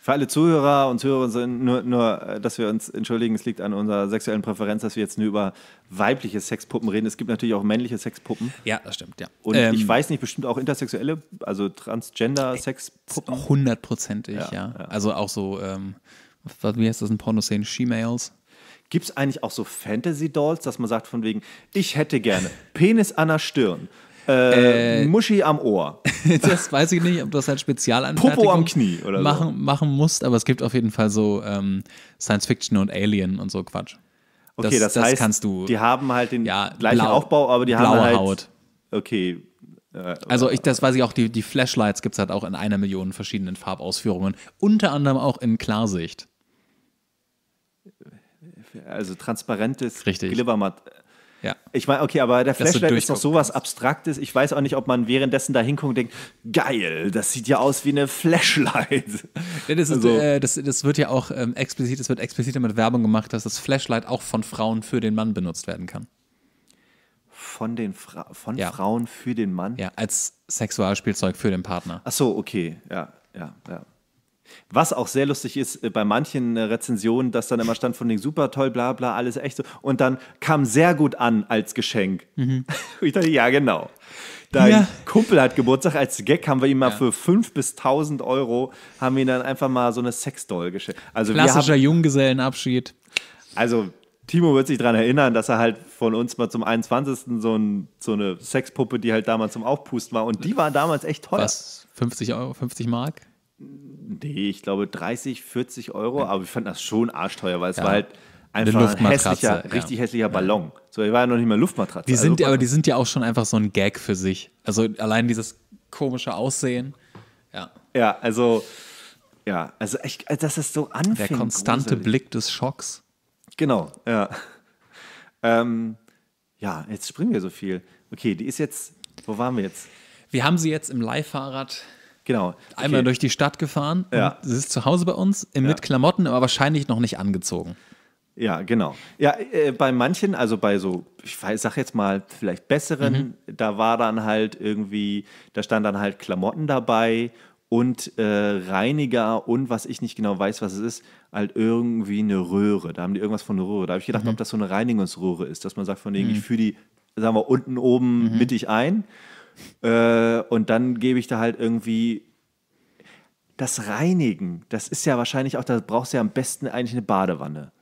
Für alle Zuhörer und Zuhörerinnen, nur, nur, äh, dass wir uns entschuldigen, es liegt an unserer sexuellen Präferenz, dass wir jetzt nur über weibliche Sexpuppen reden. Es gibt natürlich auch männliche Sexpuppen. Ja, das stimmt, ja. Und ähm, ich weiß nicht, bestimmt auch intersexuelle, also Transgender-Sexpuppen. Äh, hundertprozentig, ja, ja. ja, Also auch so, ähm, wie heißt das in Pornoszenen? She-Males? Gibt es eigentlich auch so Fantasy-Dolls, dass man sagt von wegen, ich hätte gerne Penis an der Stirn, äh, äh, Muschi am Ohr. <laughs> das weiß ich nicht, ob du das halt Spezialanfertigung Popo am Knie oder machen, so. machen musst, aber es gibt auf jeden Fall so ähm, Science Fiction und Alien und so Quatsch. Okay, das, das, das heißt, kannst du, die haben halt den ja, gleichen blau, Aufbau, aber die haben halt Haut. Okay. Äh, also ich, das weiß ich auch, die, die Flashlights gibt es halt auch in einer Million verschiedenen Farbausführungen, unter anderem auch in Klarsicht. Also transparentes Richtig. Ja. Ich meine, okay, aber der Flashlight ist doch sowas kannst. Abstraktes. Ich weiß auch nicht, ob man währenddessen da hinguckt und denkt, geil, das sieht ja aus wie eine Flashlight. <laughs> Ja, das, ist, also. äh, das, das, wird ja auch ähm, explizit, es wird explizit damit Werbung gemacht, dass das Flashlight auch von Frauen für den Mann benutzt werden kann. Von, den Fra von ja. Frauen für den Mann? Ja, als Sexualspielzeug für den Partner. Ach so, okay, ja, ja, ja. Was auch sehr lustig ist, äh, bei manchen äh, Rezensionen, dass dann immer stand von den super toll, bla bla, alles echt so. Und dann kam sehr gut an als Geschenk. Mhm. <laughs> Ich dachte, ja, genau. Dein ja. Kumpel hat Geburtstag. Als Gag haben wir ihm mal ja. für 5 bis 1000 Euro, haben wir ihm dann einfach mal so eine Sexdoll geschenkt. Also Klassischer haben, Junggesellenabschied. Also Timo wird sich daran erinnern, dass er halt von uns mal zum 21. so, ein, so eine Sexpuppe, die halt damals zum Aufpusten war. Und die äh, war damals echt teuer. Was? 50 Euro, 50 Mark? nee, ich glaube 30, 40 Euro, ja. aber ich fand das schon arschteuer, weil es ja. war halt einfach ein hässlicher, ja. richtig hässlicher Ballon. So, ich war ja noch nicht mal Luftmatratze. Die sind, also, aber die sind ja auch schon einfach so ein Gag für sich. Also allein dieses komische Aussehen. Ja. Ja, also, ja, also echt, also dass das so anfängt. Der konstante gruselig. Blick des Schocks. Genau, ja. <laughs> Ähm, ja, jetzt springen wir so viel. Okay, die ist jetzt, wo waren wir jetzt? Wir haben sie jetzt im Leihfahrrad Genau. Einmal okay. durch die Stadt gefahren. Ja. sie ist zu Hause bei uns, mit ja. Klamotten, aber wahrscheinlich noch nicht angezogen. Ja, genau. Ja, äh, bei manchen, also bei so, ich weiß, sag jetzt mal, vielleicht besseren, mhm. da war dann halt irgendwie, da stand dann halt Klamotten dabei und äh, Reiniger und was ich nicht genau weiß, was es ist, halt irgendwie eine Röhre. Da haben die irgendwas von einer Röhre. Da habe ich gedacht, mhm. ob das so eine Reinigungsröhre ist, dass man sagt, von denen mhm. ich führe die, sagen wir, unten, oben, mhm. mittig ein. Äh, und dann gebe ich da halt irgendwie das Reinigen. Das ist ja wahrscheinlich auch, da brauchst du ja am besten eigentlich eine Badewanne.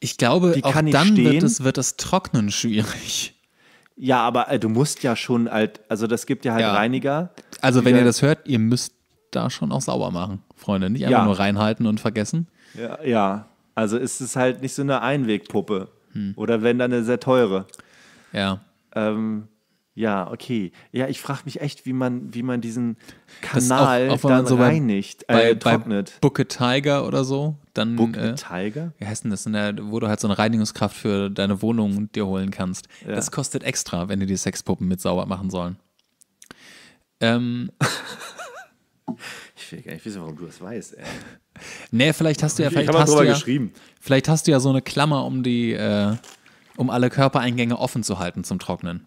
Ich glaube, Die auch dann wird das, wird es trocknen schwierig. Ja, aber äh, du musst ja schon halt, also das gibt ja halt ja. Reiniger. Also wenn ihr das hört, ihr müsst da schon auch sauber machen, Freunde. Nicht einfach ja. nur reinhalten und vergessen. Ja, ja. also ist es halt nicht so eine Einwegpuppe. Hm. Oder wenn dann eine sehr teure. Ja. Ähm, ja, okay. Ja, ich frage mich echt, wie man, wie man diesen Kanal auch, dann so reinigt, bei, äh, bei, trocknet. Bei Bucket Tiger oder so. Dann, Bucket äh, Tiger? Wie heißt denn das? Der, wo du halt so eine Reinigungskraft für deine Wohnung dir holen kannst. Ja. Das kostet extra, wenn die die Sexpuppen mit sauber machen sollen. Ähm. <laughs> ich will gar nicht wissen, warum du das weißt, ey. Nee, vielleicht hast du ja, vielleicht hast du ja, vielleicht hast du ja so eine Klammer, um die, äh, um alle Körpereingänge offen zu halten zum Trocknen.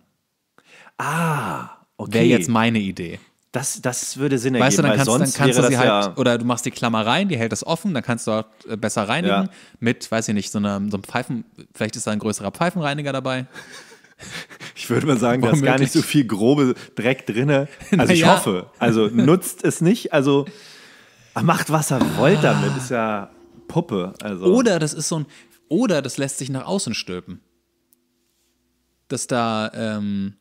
Ah, okay. Wäre jetzt meine Idee. Das, das würde Sinn ergeben. Weißt du, dann kannst, dann kannst du sie halt, ja oder du machst die Klammer rein, die hält das offen, dann kannst du auch äh, besser reinigen ja. mit, weiß ich nicht, so, einer, so einem Pfeifen, vielleicht ist da ein größerer Pfeifenreiniger dabei. <laughs> Ich würde mal sagen, da ist gar nicht so viel grobe Dreck drinne. Also ich <laughs> ja. hoffe. Also nutzt es nicht. Also ah, macht, was er wollt ah. damit. Ist ja Puppe. Also. Oder das ist so ein. Oder das lässt sich nach außen stülpen. Dass da ähm,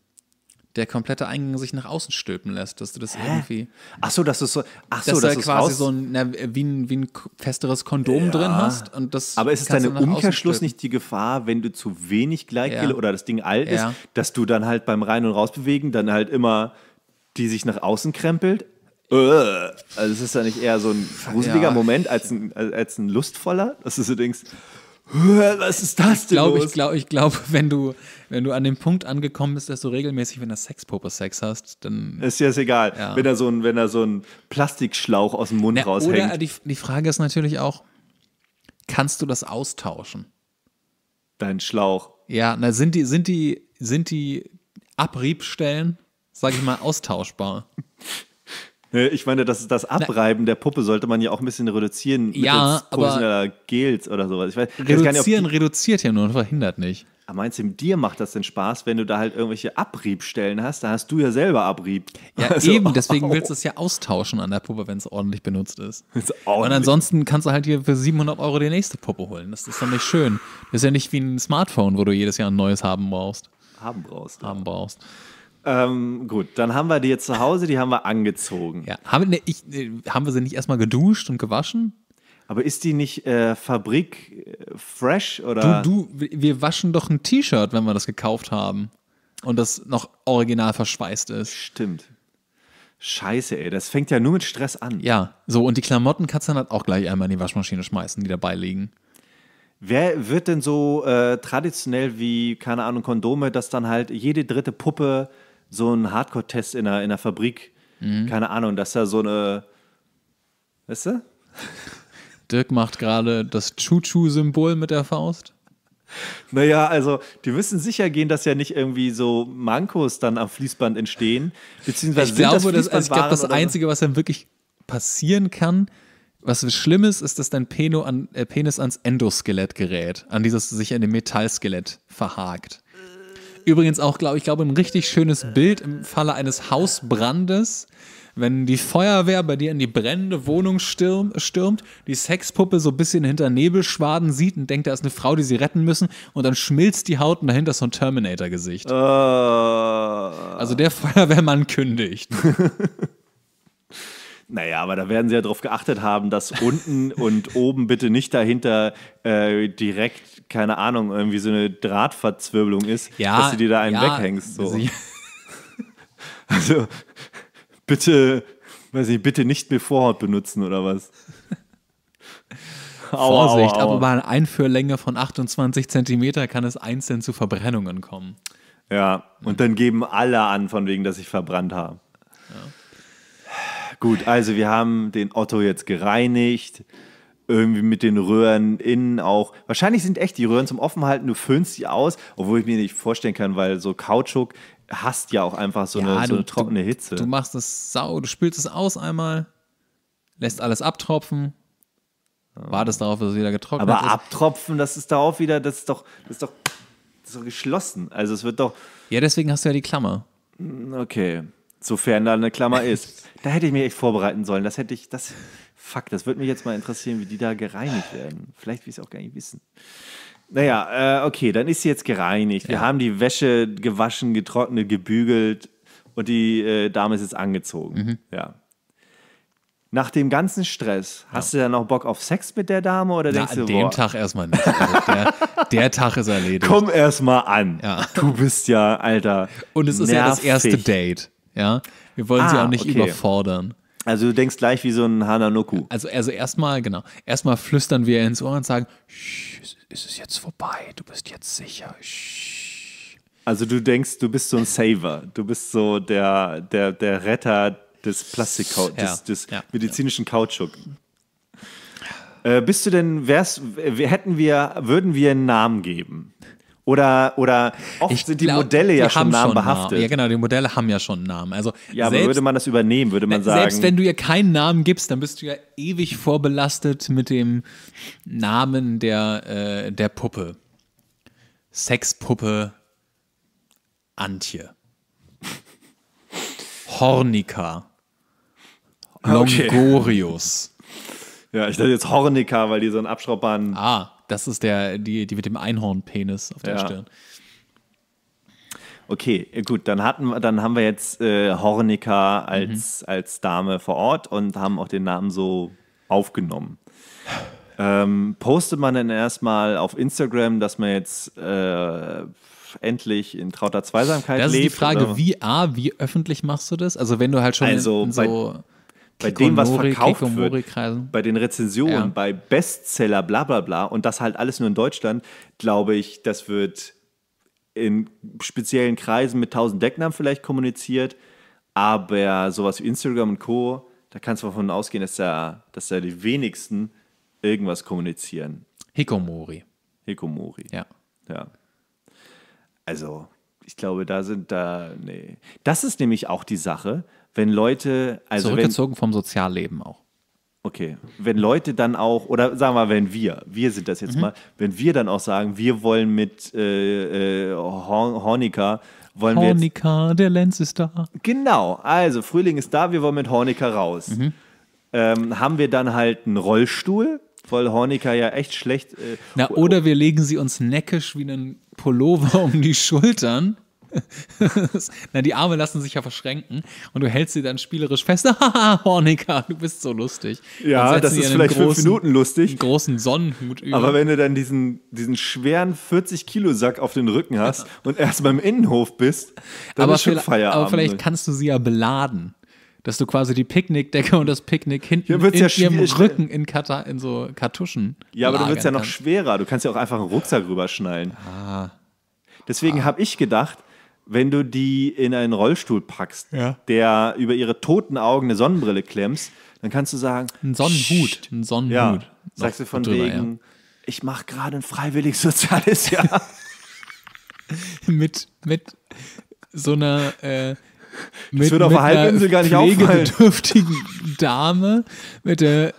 der komplette Eingang sich nach außen stülpen lässt, dass du das Hä? irgendwie. Ach so, dass es so. Ach so, dass, du quasi so ein, na, wie ein, wie ein festeres Kondom ja. drin hast und das. Aber ist es dann Umkehrschluss nicht die Gefahr, wenn du zu wenig Gleitgel ja. oder das Ding alt ja. ist, dass du dann halt beim Rein- und Rausbewegen dann halt immer die sich nach außen krempelt? Äh. Also es ist ja nicht eher so ein gruseliger Moment als ein, als ein lustvoller, dass du so denkst, was ist das denn? Ich glaube, ich glaube, ich glaube, <laughs> wenn du, wenn du an dem Punkt angekommen bist, dass du regelmäßig, wenn du Sexpoper-Sex hast, dann. Ist ja egal, ja. wenn da so ein, so ein Plastikschlauch aus dem Mund Na, raushängt. Oder die, die Frage ist natürlich auch, kannst du das austauschen? Dein Schlauch. Ja, na, sind die, sind die, sind die Abriebstellen, sag ich mal, austauschbar? <laughs> Ne, ich meine, das, das Abreiben der Puppe sollte man ja auch ein bisschen reduzieren ja, mittels Gels oder sowas. Ich weiß, reduzieren nicht, reduziert ja nur und verhindert nicht. Aber ah, meinst du, dir macht das denn Spaß, wenn du da halt irgendwelche Abriebstellen hast? Da hast du ja selber Abrieb. Ja, also, <laughs> eben, deswegen oh. willst du es ja austauschen an der Puppe, wenn es ordentlich benutzt ist. <laughs> ist ordentlich. Und ansonsten kannst du halt hier für 700 Euro die nächste Puppe holen. Das ist doch nicht schön. Das ist ja nicht wie ein Smartphone, wo du jedes Jahr ein neues haben brauchst. Haben brauchst. Haben brauchst. Ähm, gut, dann haben wir die jetzt zu Hause, die haben wir angezogen. Ja. Haben, ne, ich, ne, haben wir sie nicht erstmal geduscht und gewaschen? Aber ist die nicht äh, Fabrik äh, fresh oder? Du, du, wir waschen doch ein T-Shirt, wenn wir das gekauft haben und das noch original verschweißt ist. Stimmt. Scheiße, ey, das fängt ja nur mit Stress an. Ja, so und die Klamotten kannst du dann auch gleich einmal in die Waschmaschine schmeißen, die dabei liegen. Wer wird denn so äh, traditionell wie, keine Ahnung, Kondome, dass dann halt jede dritte Puppe so einen Hardcore-Test in einer, in einer Fabrik. Mhm. Keine Ahnung, dass da so eine. Weißt du? Dirk macht gerade das Chuchu-Symbol mit der Faust. Naja, also die müssen sicher gehen, dass ja nicht irgendwie so Mankos dann am Fließband entstehen. Beziehungsweise ich glaube, das, also ich glaube, das Einzige, was dann wirklich passieren kann, was Schlimmes ist, dass dein Peno an, äh, Penis ans Endoskelett gerät, an dieses sich in dem Metallskelett verhakt. Übrigens auch, glaube ich, glaube ein richtig schönes Bild im Falle eines Hausbrandes, wenn die Feuerwehr bei dir in die brennende Wohnung stürmt, die Sexpuppe so ein bisschen hinter Nebelschwaden sieht und denkt, da ist eine Frau, die sie retten müssen, und dann schmilzt die Haut und dahinter ist so ein Terminator-Gesicht. Uh. Also der Feuerwehrmann kündigt. <laughs> Naja, aber da werden sie ja darauf geachtet haben, dass unten und oben bitte nicht dahinter äh, direkt keine Ahnung, irgendwie so eine Drahtverzwirbelung ist, ja, dass du dir da einen ja, weghängst. So. also, <laughs> also bitte, weiß ich, bitte nicht mehr Vorhaut benutzen oder was. aua, <laughs> Vorsicht, aua, aua. aber bei einer Einführlänge von 28 Zentimeter kann es einzeln zu Verbrennungen kommen. Ja, und dann geben alle an, von wegen, dass ich verbrannt habe. Ja. Gut, also wir haben den Otto jetzt gereinigt irgendwie mit den Röhren innen auch. Wahrscheinlich sind echt die Röhren zum Offenhalten, du föhnst sie aus, obwohl ich mir nicht vorstellen kann, weil so Kautschuk hast ja auch einfach so, ja, eine, so du, eine, trockene Hitze. Du, du machst es sau, du spülst es aus einmal, lässt alles abtropfen, wartest darauf, dass es wieder getrocknet Aber ist. Aber abtropfen, das ist darauf wieder, das ist doch, das ist doch, das ist doch geschlossen. Also es wird doch. Ja, deswegen hast du ja die Klammer. Hm, okay. Sofern da eine Klammer <laughs> ist. da hätte ich mich echt vorbereiten sollen. Das hätte ich, das, Fuck, das würde mich jetzt mal interessieren, wie die da gereinigt werden. Vielleicht will ich es auch gar nicht wissen. Naja, äh, okay, dann ist sie jetzt gereinigt. Ja. Wir haben die Wäsche gewaschen, getrocknet, gebügelt und die äh, Dame ist jetzt angezogen. Mhm. Ja. Nach dem ganzen Stress, ja. hast du dann noch Bock auf Sex mit der Dame oder Na, du, an dem boah, Tag erstmal nicht. Also der, der, Tag ist erledigt. Komm erstmal an. Ja. Du bist ja, Alter. Und es ist nervig. ja das erste Date. Ja, wir wollen ah, sie auch nicht okay. überfordern. Also du denkst gleich wie so ein Hananoku. Also, also erstmal, genau, erstmal flüstern wir ins Ohr und sagen, ist, ist es jetzt vorbei, du bist jetzt sicher. Shh. Also du denkst, du bist so ein Saver, du bist so der, der, der Retter des Plastik ja, des, des ja, medizinischen ja. Kautschuk. Äh, bist du denn, wärst, hätten wir, würden wir einen Namen geben? Oder, oder oft ich sind die glaub, Modelle ja schon Namen schon behaftet. Namen. Ja, genau, die Modelle haben ja schon einen Namen. Also ja, selbst, aber würde man das übernehmen, würde man sagen. Selbst wenn du ihr keinen Namen gibst, dann bist du ja ewig vorbelastet mit dem Namen der, äh, der Puppe. Sexpuppe Antje. Hornica. <laughs> Longorius. Okay. Ja, ich dachte jetzt Hornica, weil die so einen abschraubbaren ah. Das ist der, die, die mit dem Einhornpenis auf der ja. Stirn. Okay, äh, gut, dann hatten dann haben wir jetzt äh, Hornica als, mhm. als Dame vor Ort und haben auch den Namen so aufgenommen. <sighs> Ähm, postet man denn erstmal auf Instagram, dass man jetzt äh, endlich in trauter Zweisamkeit lebt? Das ist die Frage, oder? wie A, wie öffentlich machst du das? Also wenn du halt schon also so bei dem, was verkauft wird, bei den Rezensionen, ja. bei Bestseller, bla bla bla, und das halt alles nur in Deutschland, glaube ich, das wird in speziellen Kreisen mit tausend Decknamen vielleicht kommuniziert, aber sowas wie Instagram und Co., da kannst du davon ausgehen, dass da, dass da die wenigsten irgendwas kommunizieren. Hikomori. Hikomori. Ja. Ja. Also, ich glaube, da sind da, nee. Das ist nämlich auch die Sache, wenn Leute. Also Zurückgezogen wenn, vom Sozialleben auch. Okay, wenn Leute dann auch, oder sagen wir mal, wenn wir, wir sind das jetzt mhm. mal, wenn wir dann auch sagen, wir wollen mit äh, äh, Horn Hornica wollen Hornica, wir jetzt, der Lenz ist da. Genau, also Frühling ist da, wir wollen mit Hornica raus. Mhm. Ähm, haben wir dann halt einen Rollstuhl, weil Hornica ja echt schlecht. Äh, Na, oder wir legen sie uns neckisch wie einen Pullover <laughs> um die Schultern. <laughs> Na, die Arme lassen sich ja verschränken und du hältst sie dann spielerisch fest. Haha, <laughs> Hornika, du bist so lustig. Ja, das ist vielleicht großen, fünf Minuten lustig. Einen großen Sonnenhut über. Aber wenn du dann diesen, diesen schweren 40-Kilo-Sack auf den Rücken hast ja. und erst beim Innenhof bist, dann aber ist schon Feierabend. Aber vielleicht kannst du sie ja beladen dass du quasi die Picknickdecke und das Picknick hinten in ja ihrem ne? Rücken in, Kata, in so Kartuschen. Ja, aber dann wird es ja noch kann. schwerer. Du kannst ja auch einfach einen Rucksack rüberschnallen. Ah. Deswegen ah. habe ich gedacht, wenn du die in einen Rollstuhl packst, ja. der über ihre toten Augen eine Sonnenbrille klemmst, dann kannst du sagen: Ein Sonnenhut. Ein Sonnenhut. Ja. Sagst du von drüber, wegen, ja. ich mache gerade ein freiwillig <laughs> soziales Jahr. <laughs> mit, mit so einer. Äh, mit, das wird auf der Halbinsel gar nicht auffallen. bedürftigen Dame mit der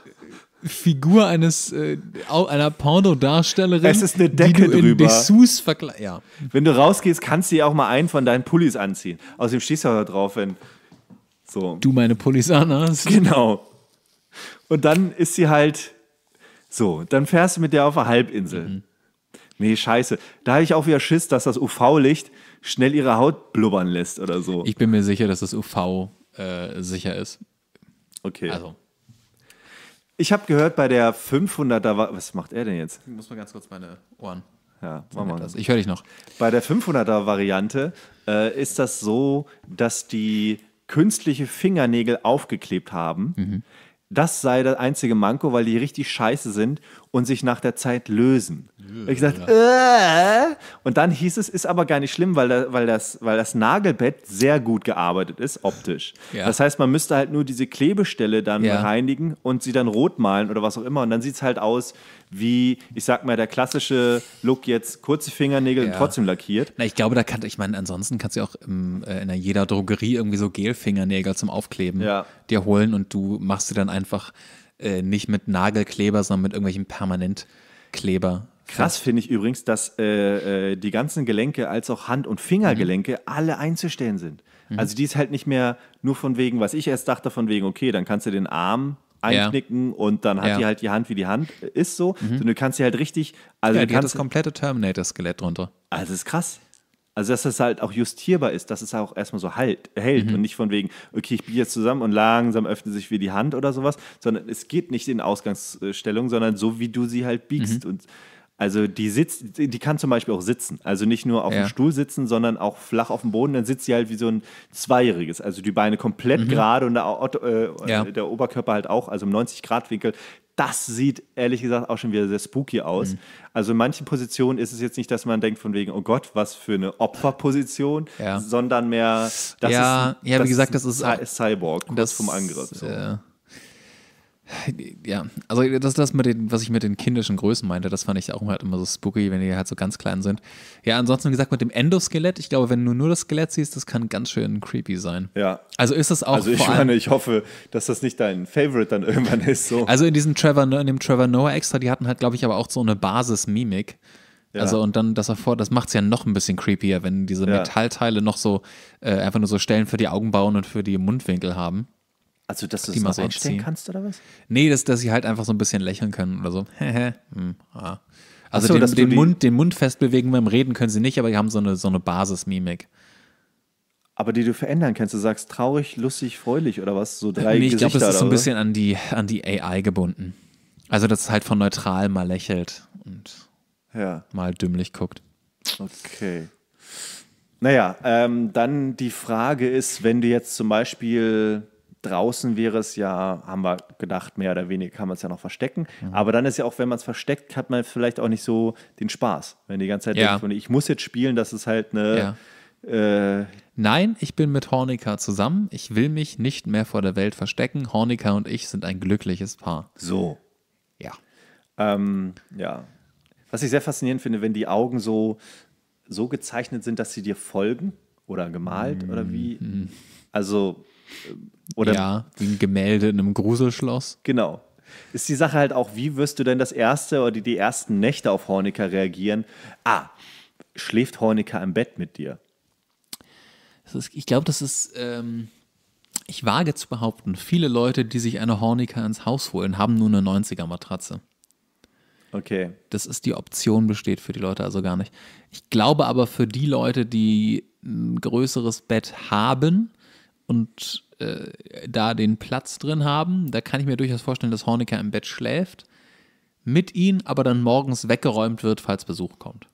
Figur eines äh, einer Pornodarstellerin. Es ist eine Decke die du drüber. Dessous ja. Wenn du rausgehst, kannst du ja auch mal einen von deinen Pullis anziehen. Außerdem stehst du da drauf, wenn so. Du meine Pullis anhast. Genau. Und dann ist sie halt so, dann fährst du mit der auf eine Halbinsel. Mhm. Nee, scheiße. Da habe ich auch wieder Schiss, dass das UV-Licht schnell ihre Haut blubbern lässt oder so. Ich bin mir sicher, dass das UV äh, sicher ist. Okay. Also ich habe gehört, bei der 500er war. Was macht er denn jetzt? Ich muss mal ganz kurz meine Ohren. Ja, mal. Ich höre dich noch. Bei der 500er Variante äh, ist das so, dass die künstliche Fingernägel aufgeklebt haben. Mhm das sei das einzige Manko, weil die richtig scheiße sind und sich nach der Zeit lösen. Ja, ich gesagt, ja. äh, und dann hieß es, ist aber gar nicht schlimm, weil, da, weil, das, weil das Nagelbett sehr gut gearbeitet ist, optisch. Ja. Das heißt, man müsste halt nur diese Klebestelle dann reinigen und sie dann rot malen oder was auch immer. Und dann sieht es halt aus wie, ich sag mal, der klassische Look jetzt kurze Fingernägel ja. und trotzdem lackiert. Na, ich glaube, da kann, ich meine, ansonsten kannst du auch im, äh, in jeder Drogerie irgendwie so Gelfingernägel zum Aufkleben ja. dir holen und du machst sie dann einfach äh, nicht mit Nagelkleber, sondern mit irgendwelchen Permanentkleber. Krass finde ich übrigens, dass äh, äh, die ganzen Gelenke als auch Hand- und Fingergelenke mhm. alle einzustellen sind. Mhm. Also die ist halt nicht mehr nur von wegen, was ich erst dachte, von wegen, okay, dann kannst du den Arm einknicken ja. und dann hat ja. die halt die Hand wie die Hand ist so. Mhm. So, du kannst sie halt richtig. Also ja, die hat das komplette Terminator-Skelett drunter. Also ist krass. Also, dass das halt auch justierbar ist, dass es auch erstmal so halt, hält mhm. und nicht von wegen, okay, ich biege jetzt zusammen und langsam öffnet sich wie die Hand oder sowas, sondern es geht nicht in Ausgangsstellung, sondern so, wie du sie halt biegst. Mhm. Und also die sitzt, die kann zum Beispiel auch sitzen. Also nicht nur auf ja. dem Stuhl sitzen, sondern auch flach auf dem Boden. Dann sitzt sie halt wie so ein Zweijähriges. Also die Beine komplett mhm. gerade und der, äh, ja. der, Oberkörper halt auch, also im 90-Grad-Winkel. Das sieht ehrlich gesagt auch schon wieder sehr spooky aus. Mhm. Also in manchen Positionen ist es jetzt nicht, dass man denkt von wegen, oh Gott, was für eine Opferposition, ja. sondern mehr, das ja, ist, ja, wie gesagt, ist ist, Cyborg, kurz das, vom Angriff. So. Äh ja, also das, das mit den, was ich mit den kindischen Größen meinte, das fand ich auch halt immer so spooky, wenn die halt so ganz klein sind. Ja, ansonsten wie gesagt mit dem Endoskelett, ich glaube, wenn du nur das Skelett siehst, das kann ganz schön creepy sein. Ja. Also ist das auch. Also ich meine, ich hoffe, dass das nicht dein Favorite dann irgendwann ist. So. Also in diesem Trevor, in dem Trevor Noah extra, die hatten halt, glaube ich, aber auch so eine Basismimik. Ja. Also und dann das davor, das macht es ja noch ein bisschen creepier, wenn diese ja. Metallteile noch so äh, einfach nur so Stellen für die Augen bauen und für die Mundwinkel haben. Also, dass du es das einstellen ziehen. kannst oder was? Nee, dass, dass sie halt einfach so ein bisschen lächeln können oder so. <laughs> Hm, ah. Also so, den, den Mund, den Mund festbewegen beim Reden können sie nicht, aber sie haben so eine, so eine Basismimik. Aber die du verändern kannst. Du sagst traurig, lustig, fröhlich oder was? So drei nee, ich glaube, das ist so ein bisschen an die, an die AI gebunden. Also, dass es halt von neutral mal lächelt und ja. mal dümmlich guckt. Okay. Naja, ähm, dann die Frage ist, wenn du jetzt zum Beispiel Draußen wäre es ja, haben wir gedacht, mehr oder weniger kann man es ja noch verstecken. Mhm. Aber dann ist ja auch, wenn man es versteckt, hat man vielleicht auch nicht so den Spaß. Wenn die ganze Zeit ja. denkt, ich muss jetzt spielen, das ist halt eine. Ja. Äh, Nein, ich bin mit Hornika zusammen. Ich will mich nicht mehr vor der Welt verstecken. Hornika und ich sind ein glückliches Paar. So. Ja. Ähm, ja. Was ich sehr faszinierend finde, wenn die Augen so, so gezeichnet sind, dass sie dir folgen oder gemalt mm. oder wie. Mhm. Also oder ja, ein Gemälde in einem Gruselschloss. Genau. Ist die Sache halt auch, wie wirst du denn das erste oder die ersten Nächte auf Horniker reagieren? Ah, schläft Horniker im Bett mit dir? Ist, ich glaube, das ist, ähm, ich wage zu behaupten, viele Leute, die sich eine Horniker ins Haus holen, haben nur eine 90er-Matratze. Okay. Das ist die Option, besteht für die Leute also gar nicht. Ich glaube aber für die Leute, die ein größeres Bett haben, und äh, da den Platz drin haben. Da kann ich mir durchaus vorstellen, dass Hornecker im Bett schläft, mit ihm aber dann morgens weggeräumt wird, falls Besuch kommt.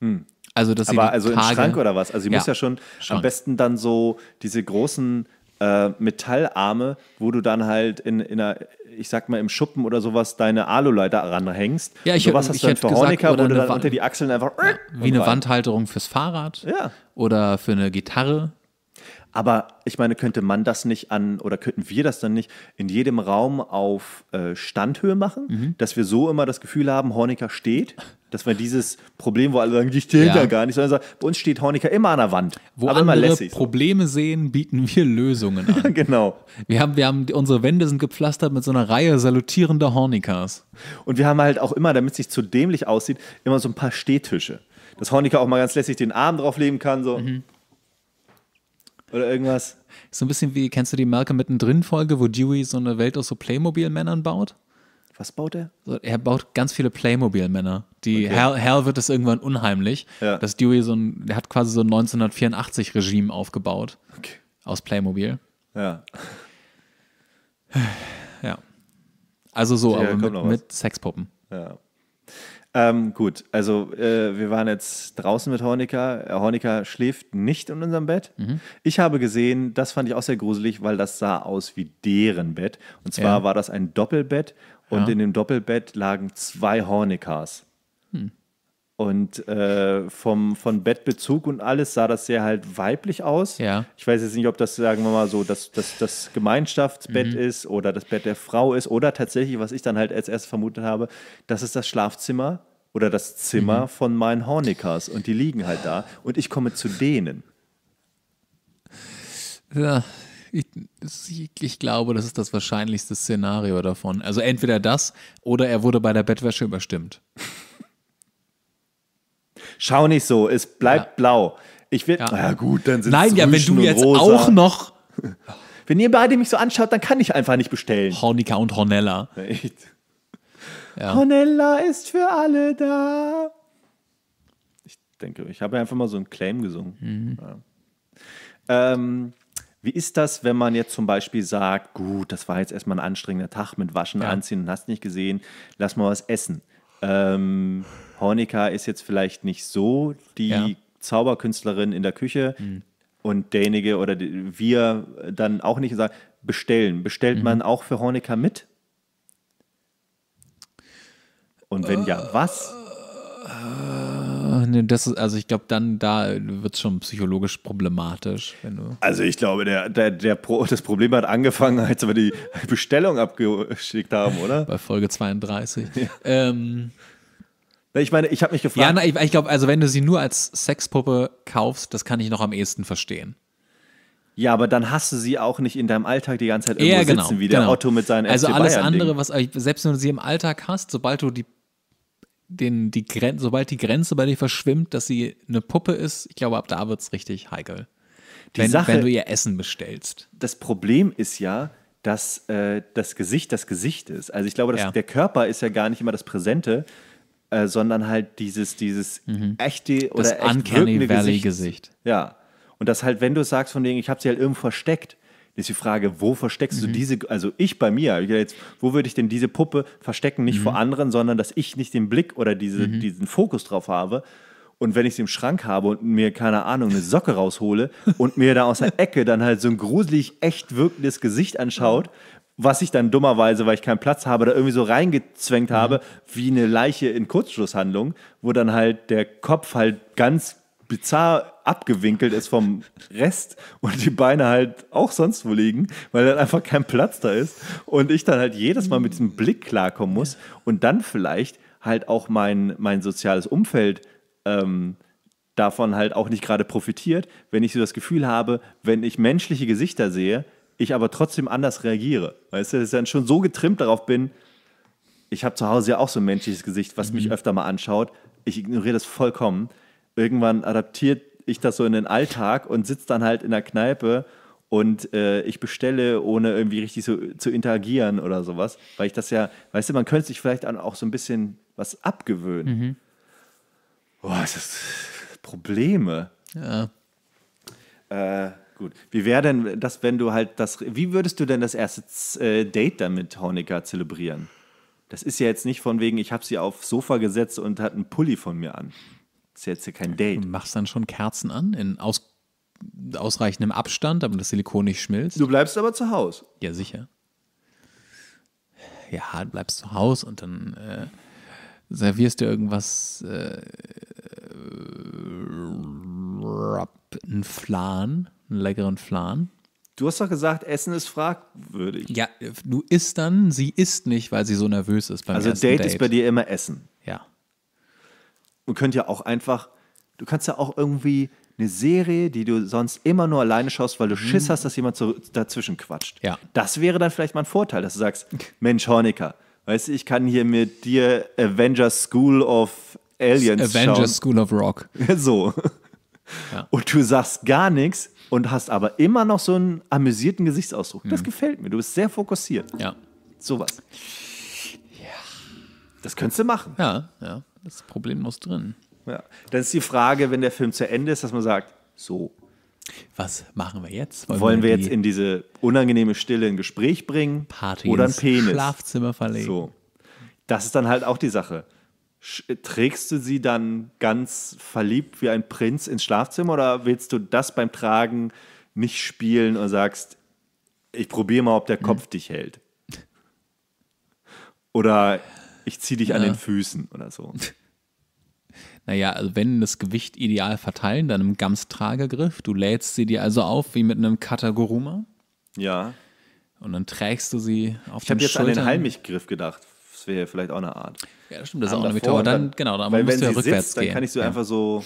Hm. Also, dass aber sie also Tage, im Schrank oder was? Also sie ja, muss ja schon Schrank. am besten dann so diese großen äh, Metallarme, wo du dann halt in, in einer, ich sag mal, im Schuppen oder sowas deine Aluleiter ranhängst. Ja, ich, und sowas hast ich, du dann für Horniker, wo du dann unter die Achseln einfach. Ja, wie eine rein. Wandhalterung fürs Fahrrad ja. oder für eine Gitarre. Aber ich meine, könnte man das nicht an oder könnten wir das dann nicht in jedem Raum auf äh, Standhöhe machen, mhm. dass wir so immer das Gefühl haben, Horniker steht? Dass wir dieses Problem, wo alle sagen, ich stehe ja. da gar nicht, sondern sagen, bei uns steht Horniker immer an der Wand. Wo aber andere lässig, Probleme sehen, bieten wir Lösungen an. <laughs> genau. Wir haben, wir haben, unsere Wände sind gepflastert mit so einer Reihe salutierender Hornikers. Und wir haben halt auch immer, damit es nicht zu dämlich aussieht, immer so ein paar Stehtische. Dass Horniker auch mal ganz lässig den Arm drauflegen kann, so. Mhm oder irgendwas. So ein bisschen wie, kennst du die Malcolm mittendrin-Folge, wo Dewey so eine Welt aus so Playmobil-Männern baut? Was baut er? Er baut ganz viele Playmobil-Männer. Die okay. Hal, Hal wird es irgendwann unheimlich, ja. dass Dewey so ein, der hat quasi so ein 1984-Regime aufgebaut. Okay. Aus Playmobil. Ja. Ja. Also so, ja, aber mit, mit Sexpuppen. Ja. Ähm, gut, also äh, wir waren jetzt draußen mit Horniker. Äh, Horniker schläft nicht in unserem Bett. Mhm. Ich habe gesehen, das fand ich auch sehr gruselig, weil das sah aus wie deren Bett. Und zwar ja. war das ein Doppelbett und ja. in dem Doppelbett lagen zwei Hornikers. Hm. Und äh, vom, von Bettbezug und alles sah das sehr halt weiblich aus. Ja. Ich weiß jetzt nicht, ob das, sagen wir mal so, das, das, das Gemeinschaftsbett mhm. ist oder das Bett der Frau ist oder tatsächlich, was ich dann halt als erstes vermutet habe, das ist das Schlafzimmer oder das Zimmer mhm. von meinen Hornikas und die liegen halt da und ich komme zu denen. Ja, ich, ich, glaube, das ist das wahrscheinlichste Szenario davon. Also entweder das oder er wurde bei der Bettwäsche überstimmt. Schau nicht so, es bleibt ja. blau. Ich will. Ja. Na ah, ja, gut, dann sind Nein, ja, wenn du jetzt rosa. auch noch. <laughs> Wenn ihr beide mich so anschaut, dann kann ich einfach nicht bestellen. Hornica und Hornella. Echt? Ja. Hornella ist für alle da. Ich denke, ich habe einfach mal so einen Claim gesungen. Mhm. Ja. Ähm, wie ist das, wenn man jetzt zum Beispiel sagt, gut, das war jetzt erstmal ein anstrengender Tag mit Waschen, ja. Anziehen und hast nicht gesehen, lass mal was essen. Ähm, Hornika ist jetzt vielleicht nicht so die ja. Zauberkünstlerin in der Küche mhm. und derjenige oder die, wir dann auch nicht sagen, bestellen. Bestellt mhm. man auch für Hornika mit? Und wenn äh, ja, was? Äh, ne, das ist, also ich glaube, dann da wird es schon psychologisch problematisch. also ich glaube, der, der, der Pro, das Problem hat angefangen, als wir die Bestellung abgeschickt haben, oder? Bei Folge 32. Ja. Ähm, ich meine, ich habe mich gefragt. Ja, na, ich, ich glaube, also wenn du sie nur als Sexpuppe kaufst, das kann ich noch am ehesten verstehen. Ja, aber dann hast du sie auch nicht in deinem Alltag die ganze Zeit irgendwo ja, genau, sitzen, wie der genau. Otto mit seinen Also FC alles Bayern andere, was äh, selbst wenn du sie im Alltag hast, sobald du die den, die Grenze, sobald die Grenze bei dir verschwimmt, dass sie eine Puppe ist, ich glaube, ab da wird es richtig heikel. Die wenn, Sache, wenn du ihr Essen bestellst. Das Problem ist ja, dass äh, das Gesicht das Gesicht ist. Also ich glaube, dass ja. der Körper ist ja gar nicht immer das Präsente, äh, sondern halt dieses, dieses mhm. echte oder das echt Gesicht. Gesicht. Ja. Und das halt, wenn du sagst von denen, ich habe sie halt irgendwo versteckt, ist die Frage, wo versteckst mhm. du diese, also ich bei mir, jetzt, wo würde ich denn diese Puppe verstecken, nicht mhm. vor anderen, sondern dass ich nicht den Blick oder diese, mhm. diesen Fokus drauf habe. Und wenn ich sie im Schrank habe und mir, keine Ahnung, eine Socke raushole und mir da aus der <laughs> Ecke dann halt so ein gruselig echt wirkendes Gesicht anschaut was ich dann dummerweise, weil ich keinen Platz habe, da irgendwie so reingezwängt mhm. habe, wie eine Leiche in Kurzschlusshandlung, wo dann halt der Kopf halt ganz bizarr abgewinkelt ist vom Rest und die Beine halt auch sonst wo liegen, weil dann einfach kein Platz da ist und ich dann halt jedes Mal mit diesem Blick klarkommen muss und dann vielleicht halt auch mein, mein soziales Umfeld ähm, davon halt auch nicht gerade profitiert, wenn ich so das Gefühl habe, wenn ich menschliche Gesichter sehe, ich aber trotzdem anders reagiere. Weißt du, dass ich dann schon so getrimmt darauf bin, ich habe zu Hause ja auch so ein menschliches Gesicht, was mhm. mich öfter mal anschaut. Ich ignoriere das vollkommen. Irgendwann adaptiert ich das so in den Alltag und sitze dann halt in der Kneipe und äh, ich bestelle, ohne irgendwie richtig so, zu interagieren oder sowas. Weil ich das ja, weißt du, man könnte sich vielleicht auch so ein bisschen was abgewöhnen. Mhm. Boah, das ist Probleme. Ja. Äh, Gut. Wie wäre denn das, wenn du halt das. Wie würdest du denn das erste äh, Date dann mit Honecker zelebrieren? Das ist ja jetzt nicht von wegen, ich habe sie aufs Sofa gesetzt und hat einen Pulli von mir an. Das ist ja jetzt kein Date. Du machst dann schon Kerzen an in aus, ausreichendem Abstand, damit das Silikon nicht schmilzt. Du bleibst aber zu Hause. Ja, sicher. Ja, du halt, bleibst zu Hause und dann äh, servierst du irgendwas. Äh, äh, ein Flan einen leckeren Flan. Du hast doch gesagt, Essen ist fragwürdig. Ja, du isst dann, sie isst nicht, weil sie so nervös ist beim also Date. Date ist bei dir immer Essen. Ja. Und könnt ja auch einfach, du kannst ja auch irgendwie eine Serie, die du sonst immer nur alleine schaust, weil du mhm. Schiss hast, dass jemand dazwischen quatscht. Ja. Das wäre dann vielleicht mal ein Vorteil, dass du sagst, <laughs> Mensch, Horniker, weißt du, ich kann hier mit dir Avengers School of Aliens Avengers schauen. Avengers School of Rock. <laughs> So. Ja. Und du sagst gar nichts, und hast aber immer noch so einen amüsierten Gesichtsausdruck. Das mhm. gefällt mir. Du bist sehr fokussiert. Ja. Sowas. Ja. Das könntest du machen. Ja, ja. Das Problem muss drin. Ja. Dann ist die Frage, wenn der Film zu Ende ist, dass man sagt, so. Was machen wir jetzt? Wollen, wir, jetzt in diese unangenehme Stille ein Gespräch bringen Party oder ein Penis? Schlafzimmer verlegen. So. Das ist dann halt auch die Sache. Trägst du sie dann ganz verliebt wie ein Prinz ins Schlafzimmer oder willst du das beim Tragen nicht spielen und sagst, ich probiere mal, ob der Kopf mhm. dich hält? Oder ich ziehe dich ja. an den Füßen oder so. <laughs> Naja, also wenn das Gewicht ideal verteilen, dann im Gamstragegriff. Du lädst sie dir also auf wie mit einem Kataguruma. Ja. Und dann trägst du sie auf ich den Schultern. Ich habe jetzt an den Heimlichgriff gedacht. Das wäre vielleicht auch eine Art. Ja, das stimmt, das ist auch eine Methode. Dann, genau, dann weil musst wenn du ja rückwärts sitzt, gehen. Dann kann ich so ja. einfach so.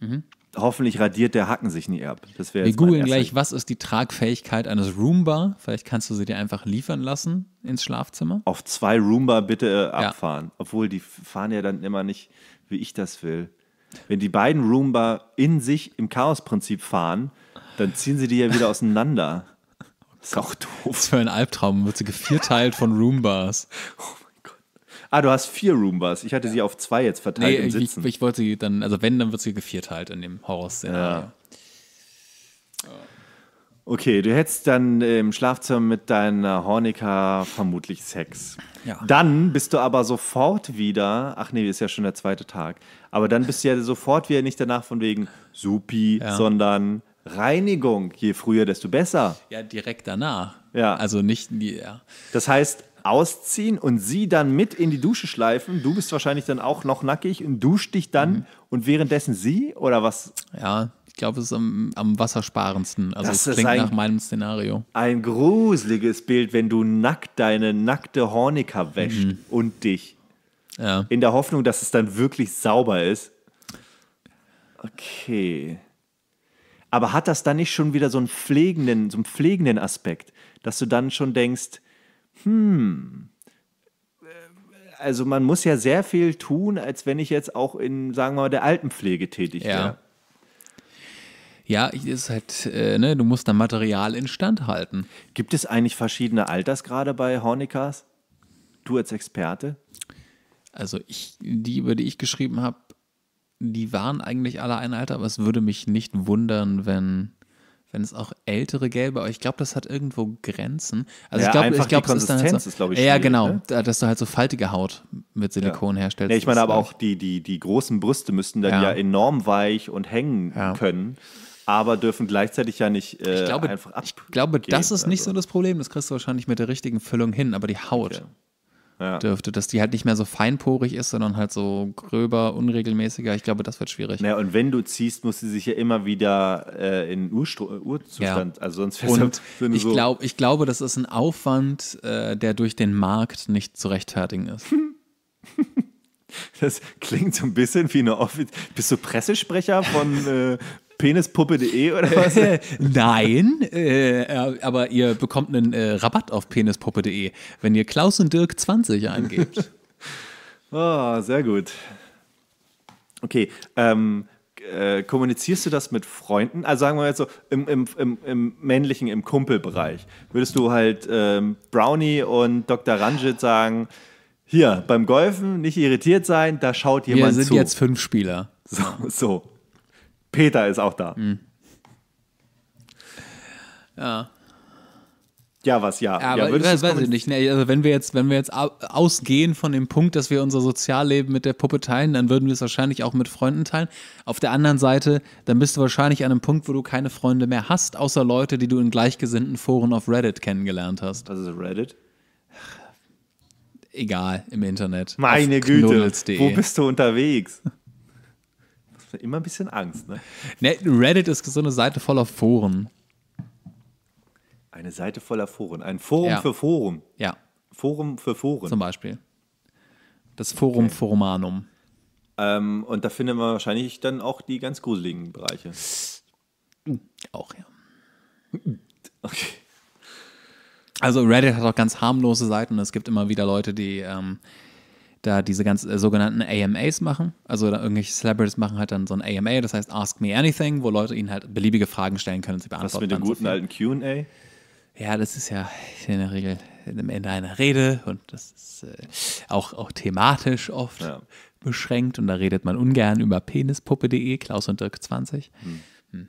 Mhm. Hoffentlich radiert der Hacken sich nie ab. Das Wir googeln gleich, was ist die Tragfähigkeit eines Roomba? Vielleicht kannst du sie dir einfach liefern lassen ins Schlafzimmer. Auf zwei Roomba bitte äh, abfahren. Ja. Obwohl, die fahren ja dann immer nicht, wie ich das will. Wenn die beiden Roomba in sich im Chaosprinzip fahren, dann ziehen sie die ja wieder auseinander. Das <laughs> oh ist auch doof. Was für ein Albtraum, wird sie gevierteilt von Roombas. Oh <laughs> Ah, du hast vier Roombas. Ich hatte ja. sie auf zwei jetzt verteilt nee, und sitzen. Ich, wollte sie dann, also wenn, dann wird sie geviert halt in dem Horror-Szenario. Ja. Okay, du hättest dann im Schlafzimmer mit deiner Hornika vermutlich Sex. Ja. Dann bist du aber sofort wieder, ach nee, ist ja schon der zweite Tag, aber dann bist du ja sofort wieder nicht danach von wegen Supi, ja. sondern Reinigung. Je früher, desto besser. Ja, direkt danach. Ja. Also nicht, ja. Das heißt, ausziehen und sie dann mit in die Dusche schleifen. Du bist wahrscheinlich dann auch noch nackig und duscht dich dann mhm. und währenddessen sie oder was? Ja, ich glaube, es ist am, am wassersparendsten. Also das es klingt ein, nach meinem Szenario. Ein gruseliges Bild, wenn du nackt deine nackte Hornika wäscht mhm. und dich. Ja. In der Hoffnung, dass es dann wirklich sauber ist. Okay. Aber hat das dann nicht schon wieder so einen pflegenden, so einen pflegenden Aspekt, dass du dann schon denkst, hm, äh, also man muss ja sehr viel tun, als wenn ich jetzt auch in, sagen wir mal, der Altenpflege tätig wäre. Ja. Ja, ist halt, äh, ne, du musst da Material instand halten. Gibt es eigentlich verschiedene Altersgrade bei Hornikas? Du als Experte? Also ich, die, über die ich geschrieben habe, die waren eigentlich alle ein Alter, aber es würde mich nicht wundern, wenn wenn es auch ältere gelbe, aber ich glaube, das hat irgendwo Grenzen. Also ja, ich glaube, ich glaube, es ist dann halt so, ist, ich, Ja, genau, ne? dass du halt so faltige Haut mit Silikon ja. herstellst. Ja, ich meine aber auch die, die, die großen Brüste müssten dann ja, enorm weich und hängen können aber dürfen gleichzeitig ja nicht äh, ich glaube, einfach abgehen. Ich glaube, das ist nicht also. so das Problem. Das kriegst du wahrscheinlich mit der richtigen Füllung hin, aber die Haut okay ja. dürfte, dass die halt nicht mehr so feinporig ist, sondern halt so gröber, unregelmäßiger. Ich glaube, das wird schwierig. Naja, und wenn du ziehst, muss sie sich ja immer wieder äh, in Urstru äh, Urzustand, ja. also sonst Und so ich, glaub, ich glaube, das ist ein Aufwand, äh, der durch den Markt nicht zu rechtfertigen ist. <laughs> Das klingt so ein bisschen wie eine Office. Bist du Pressesprecher von äh, Penispuppe.de oder <laughs> was? Nein, äh, aber ihr bekommt einen äh, Rabatt auf penispuppe.de, wenn ihr Klaus und Dirk 20 eingebt. oh, <laughs> sehr gut. Okay, ähm, äh, kommunizierst du das mit Freunden? Also sagen wir jetzt so, im, im, im, im männlichen, im Kumpelbereich. Würdest du halt ähm, Brownie und Dr. Ranjit sagen, hier, beim Golfen nicht irritiert sein, da schaut jemand zu. Wir sind zu. jetzt fünf Spieler. So, so. Peter ist auch da. Mhm. Ja. Ja, was ja. ja aber ja, weiß, weiß ich nicht. Ne, also wenn wir jetzt, wenn wir jetzt ausgehen von dem Punkt, dass wir unser Sozialleben mit der Puppe teilen, dann würden wir es wahrscheinlich auch mit Freunden teilen. Auf der anderen Seite, dann bist du wahrscheinlich an einem Punkt, wo du keine Freunde mehr hast, außer Leute, die du in gleichgesinnten Foren auf Reddit kennengelernt hast. Was ist Reddit? Egal, im Internet. Meine Güte. Wo bist du unterwegs? <laughs> Ne? immer ein bisschen Angst. Ne? Nee, Reddit ist so eine Seite voller Foren. Eine Seite voller Foren. Ein Forum ja. für Forum. Ja. Forum für Foren. Zum Beispiel. Das Forum okay. Forumanum. Ähm, und da findet man wahrscheinlich dann auch die ganz gruseligen Bereiche. Auch, ja. Okay. Also Reddit hat auch ganz harmlose Seiten. Es gibt immer wieder Leute, die ähm, da diese ganzen äh, sogenannten AMAs machen. Also da irgendwelche Celebrities machen halt dann so ein AMA, das heißt Ask Me Anything, wo Leute ihnen halt beliebige Fragen stellen können und sie beantworten. Was mit dem guten so alten QA? Ja, das ist ja in der Regel am Ende einer Rede und das ist äh, auch, auch thematisch oft ja. beschränkt und da redet man ungern über penispuppe.de, Klaus und Dirk 20. Hm. Hm.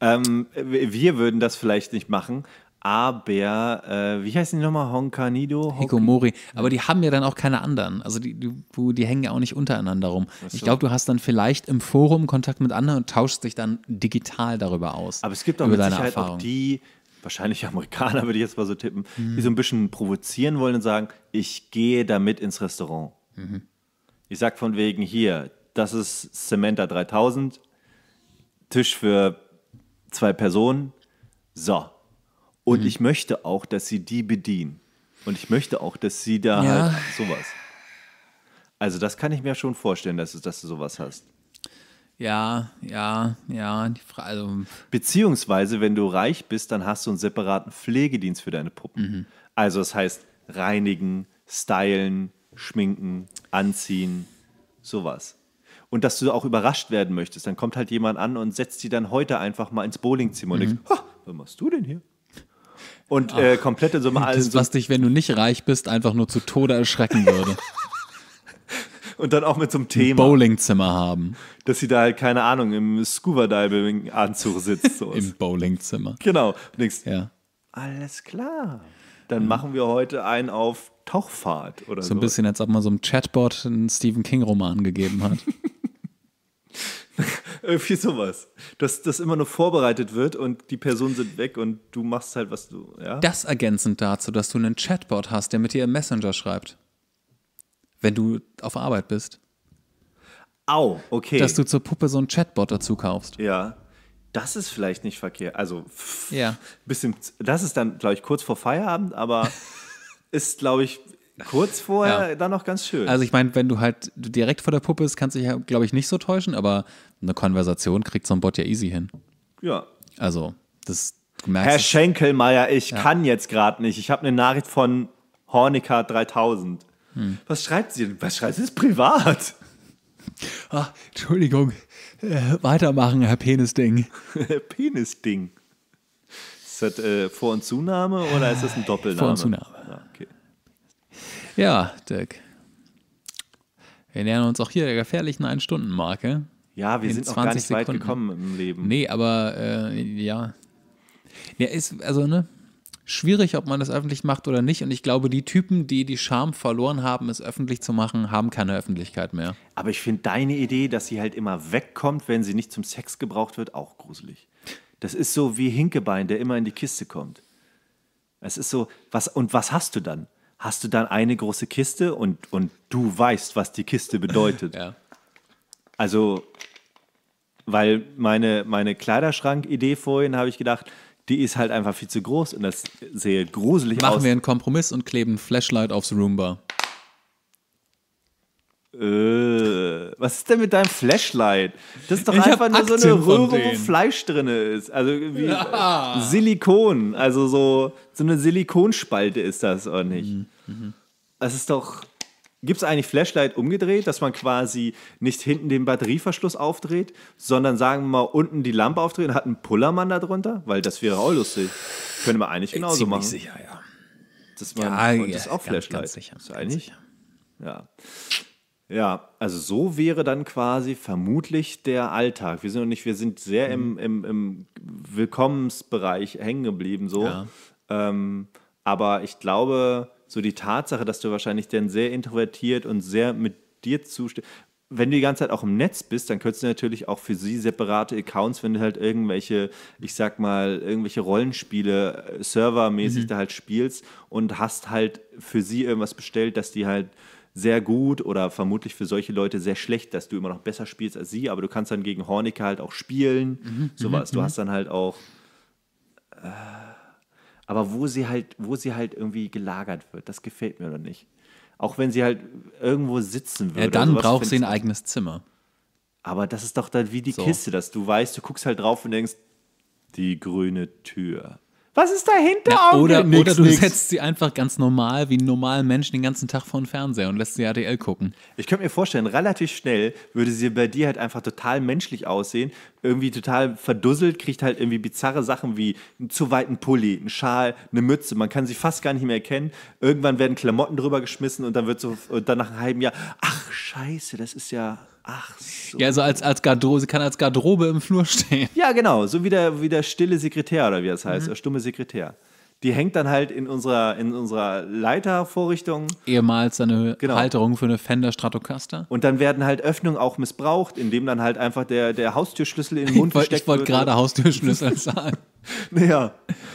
Ähm, wir würden das vielleicht nicht machen, aber, äh, wie heißen die nochmal? Honkanido? Hok Hikomori. Aber die haben ja dann auch keine anderen. Also die, die, die hängen ja auch nicht untereinander rum. So. Ich glaube, du hast dann vielleicht im Forum Kontakt mit anderen und tauschst dich dann digital darüber aus. Aber es gibt auch mit Sicherheit auch die, wahrscheinlich Amerikaner <laughs> würde ich jetzt mal so tippen, mhm. die so ein bisschen provozieren wollen und sagen, ich gehe damit ins Restaurant. Mhm. Ich sag von wegen hier, das ist Cementa 3000, Tisch für zwei Personen. So, und mhm. ich möchte auch, dass sie die bedienen. Und ich möchte auch, dass sie da ja. halt sowas. Also das kann ich mir schon vorstellen, dass, dass du sowas hast. Ja, ja, ja. Die also Beziehungsweise, wenn du reich bist, dann hast du einen separaten Pflegedienst für deine Puppen. Mhm. Also das heißt reinigen, stylen, schminken, anziehen, sowas. Und dass du auch überrascht werden möchtest. Dann kommt halt jemand an und setzt die dann heute einfach mal ins Bowlingzimmer mhm. und denkst, was machst du denn hier? und äh, komplette so mal. Das, was dich, wenn du nicht reich bist, einfach nur zu Tode erschrecken würde. <laughs> und dann auch mit so Thema. Ein Bowlingzimmer haben. Dass sie da halt, keine Ahnung, im Scuba-Diving-Anzug sitzt. So Im Bowlingzimmer. Genau. Und ja. alles klar. Dann mhm. machen wir heute einen auf Tauchfahrt oder so. So ein bisschen, als ob man so einem Chatbot einen Stephen King-Roman gegeben hat. <laughs> <laughs> Irgendwie sowas. Dass das immer nur vorbereitet wird und die Personen sind weg und du machst halt, was du. Ja? Das ergänzend dazu, dass du einen Chatbot hast, der mit dir im Messenger schreibt. Wenn du auf Arbeit bist. Au, okay. Dass du zur Puppe so einen Chatbot dazu kaufst. Ja. Das ist vielleicht nicht verkehrt. Also, pff, ja. bisschen, das ist dann, glaube ich, kurz vor Feierabend, aber <laughs> ist, glaube ich, kurz vorher ja. dann noch ganz schön. Also ich meine, wenn du halt direkt vor der Puppe bist, kannst du dich, ja, glaube ich, nicht so täuschen, aber eine Konversation kriegt so ein Bot ja easy hin. Ja. Also, das merkst Herr Schenkelmeier, ich ja. kann jetzt gerade nicht. Ich habe eine Nachricht von Hornica 3000. Hm. Was schreibt sie denn? Was schreibt sie? Das ist privat. Ach, Entschuldigung. Äh, weitermachen, Herr Penisding. <laughs> Penisding. Ist das äh, Vor- und Zunahme oder ist das ein Doppelname? Vor- und Zunahme. Ja, ah, okay. Ja, Dirk. Wir nähern uns auch hier der gefährlichen Ein-Stunden-Marke. Ja, wir In sind auch gar nicht Sekunden. weit gekommen im Leben. Nee, aber äh, ja. Ja, ist, also, ne? Schwierig, ob man das öffentlich macht oder nicht. Und ich glaube, die Typen, die die Scham verloren haben, es öffentlich zu machen, haben keine Öffentlichkeit mehr. Aber ich finde deine Idee, dass sie halt immer wegkommt, wenn sie nicht zum Sex gebraucht wird, auch gruselig. Das ist so wie Hinkebein, der immer in die Kiste kommt. Es ist so, was, und was hast du dann? hast du dann eine große Kiste und, und du weißt, was die Kiste bedeutet. <laughs> ja. Also, weil meine, meine Kleiderschrank-Idee vorhin habe ich gedacht, die ist halt einfach viel zu groß und das sehe gruselig Machen aus. Machen wir einen Kompromiss und kleben ein Flashlight aufs Roomba. Äh, was ist denn mit deinem Flashlight? Das ist doch ich einfach nur Aktien so eine Röhre, wo Fleisch drin ist. Also wie ja. Silikon. Also so, so eine Silikonspalte ist das, auch nicht? Mhm. Das ist doch. Gibt es eigentlich Flashlight umgedreht, dass man quasi nicht hinten den Batterieverschluss aufdreht, sondern sagen wir mal unten die Lampe aufdreht und hat einen Pullermann darunter? Weil das wäre auch lustig. Können wir eigentlich genauso Ziemlich machen. Ziemlich sicher, ja. Das, man, ja, das ist auch ganz, Flashlight. Ganz sicher, das ist eigentlich, sicher. Ja. Ja, also so wäre dann quasi vermutlich der Alltag. Wir sind noch nicht, wir sind sehr mhm. im, im, im Willkommensbereich hängen geblieben, so. Ja. Ähm, aber ich glaube, so die Tatsache, dass du wahrscheinlich denn sehr introvertiert und sehr mit dir zustehst. Wenn du die ganze Zeit auch im Netz bist, dann könntest du natürlich auch für sie separate Accounts, wenn du halt irgendwelche, ich sag mal, irgendwelche Rollenspiele äh, servermäßig mhm. da halt spielst und hast halt für sie irgendwas bestellt, dass die halt sehr gut oder vermutlich für solche Leute sehr schlecht, dass du immer noch besser spielst als sie, aber du kannst dann gegen Hornick halt auch spielen, mhm. mhm sowas. Du mhm. hast dann halt auch. Äh, aber wo sie halt, wo sie halt irgendwie gelagert wird, das gefällt mir noch nicht. Auch wenn sie halt irgendwo sitzen würde. Ja, dann braucht sie ein eigenes Zimmer. Aber das ist doch dann wie die so. Kiste, dass du weißt, du guckst halt drauf und denkst, die grüne Tür. Was ist dahinter? Ja, oder, nix, oder du nix. setzt sie einfach ganz normal, wie ein normaler Mensch, den ganzen Tag vor den Fernseher und lässt sie ADL gucken. Ich könnte mir vorstellen, relativ schnell würde sie bei dir halt einfach total menschlich aussehen, irgendwie total verdusselt, kriegt halt irgendwie bizarre Sachen wie einen zu weiten Pulli, einen Schal, eine Mütze. Man kann sie fast gar nicht mehr erkennen. Irgendwann werden Klamotten drüber geschmissen und dann wird so, und dann nach einem halben Jahr, ach Scheiße, das ist ja Ach so. Ja, so als, als Garderobe, sie kann als Garderobe im Flur stehen. Ja, genau, so wie der, wie der stille Sekretär oder wie das mhm. heißt, mhm. der stumme Sekretär. Die hängt dann halt in unserer, in unserer Leitervorrichtung. Ehemals eine genau. Halterung für eine Fender Stratocaster. Und dann werden halt Öffnungen auch missbraucht, indem dann halt einfach der, der Haustürschlüssel in den Mund ich gesteckt ich Ich wollte gerade Haustürschlüssel <laughs> sagen. naja,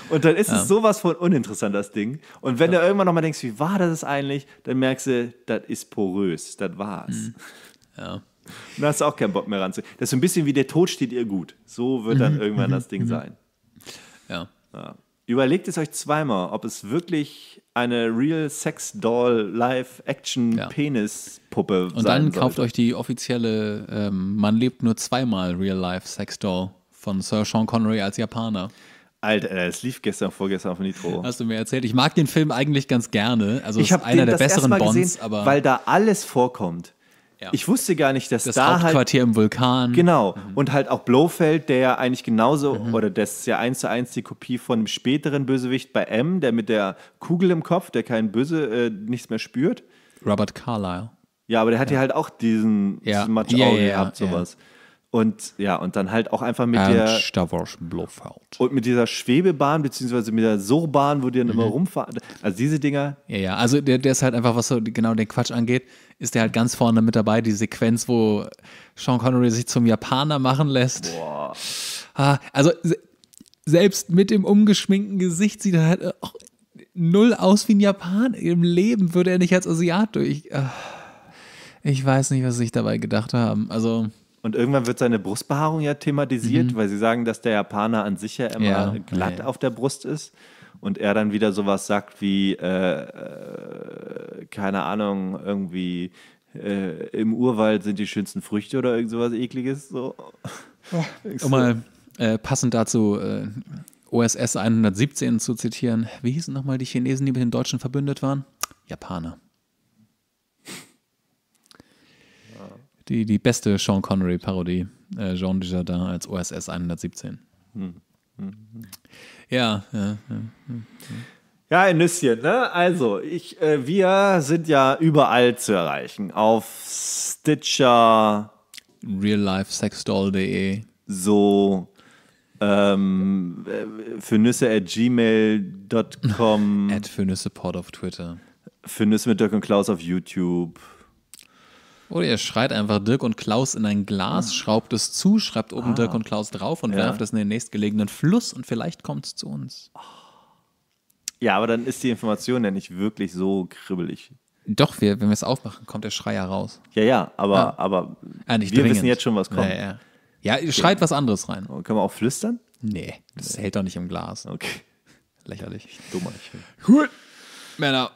und dann ist ja. es sowas von uninteressant, das Ding. Und wenn ja. du irgendwann nochmal denkst, wie war das eigentlich, dann merkst du, das ist porös, das war's. Mhm. Ja. Und da hast du auch keinen Bock mehr ranzugehen. Das ist so ein bisschen wie der Tod steht ihr gut. So wird dann mhm. irgendwann mhm. das Ding mhm. sein. Ja. ja. Überlegt es euch zweimal, ob es wirklich eine Real Sex Doll Live Action ja. Penis Puppe Und dann sollte. kauft euch die offizielle ähm, Man lebt nur zweimal Real Life Sex Doll von Sir Sean Connery als Japaner. Alter, äh, es lief gestern, vorgestern auf Nitro. Hast du mir erzählt? Ich mag den Film eigentlich ganz gerne. Also ich ist einer den, der besseren Bonds, gesehen, aber weil da alles vorkommt. Ja. Ich wusste gar nicht, dass das da halt Hauptquartier halt... Quartier im Vulkan. Genau. Mhm. Und halt auch Blofeld, der ja eigentlich genauso, mhm. oder das ist ja eins zu eins die Kopie von dem späteren Bösewicht bei M, der mit der Kugel im Kopf, der kein Böse, äh, nichts mehr spürt. Robert Carlyle. Ja, aber der hat ja halt auch diesen, ja. diesen Matsch-Augen ja, ja, gehabt, sowas. Ja. Und ja, und dann halt auch einfach mit And der. Stavros Blofeld. Und mit dieser Schwebebahn, beziehungsweise mit der Sorbahn, wo die dann mhm. immer rumfahren. Also diese Dinger. Ja, ja, also der, der ist halt einfach, was so genau den Quatsch angeht, ist der halt ganz vorne mit dabei, die Sequenz, wo Sean Connery sich zum Japaner machen lässt. Boah. Ah, also selbst mit dem umgeschminkten Gesicht sieht er halt auch null aus wie ein Japaner. Im Leben würde er nicht als Asiat durch. Ah, ich weiß nicht, was sie sich dabei gedacht haben. Also. Und irgendwann wird seine Brustbehaarung ja thematisiert, mhm. weil sie sagen, dass der Japaner an sich ja immer ja, glatt ja. auf der Brust ist. Und er dann wieder sowas sagt wie, äh, äh keine Ahnung, irgendwie äh, im Urwald sind die schönsten Früchte oder irgend sowas ekliges. So. Oh, mal äh, passend dazu äh, OSS 117 zu zitieren. Wie hießen nochmal die Chinesen, die mit den Deutschen verbündet waren? Japaner. die, die beste Sean Connery-Parodie, äh, Jean Dujardin als OSS 117. Hm. Hm. Ja, ja, ja. Hm. Ja, ein Nüsschen, ne? Also, ich, äh, wir sind ja überall zu erreichen. Auf Stitcher. reallifesexdoll.de. So. Ähm, für äh, Nüsse at gmail.com. at für Nüsse Pod auf Twitter. Für Nüsse mit Dirk und Klaus auf YouTube. Oder ihr schreit einfach Dirk und Klaus in ein Glas, ah. schraubt es zu, schreibt oben ah. Dirk und Klaus drauf und ja. werft es in den nächstgelegenen Fluss und vielleicht kommt es zu uns. Oh. Ja, aber dann ist die Information ja nicht wirklich so kribbelig. Doch, wir, wenn wir es aufmachen, kommt der Schreier raus. Ja, ja, aber, ja. Ah. aber ja, ah, wir dringend. wissen jetzt schon, was kommt. Ja, ja. ihr schreit was anderes rein. Und können wir auch flüstern? Nee, das nee. hält doch nicht im Glas. Okay. Lächerlich. Dummer. Männer.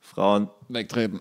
Frauen. Wegtreten.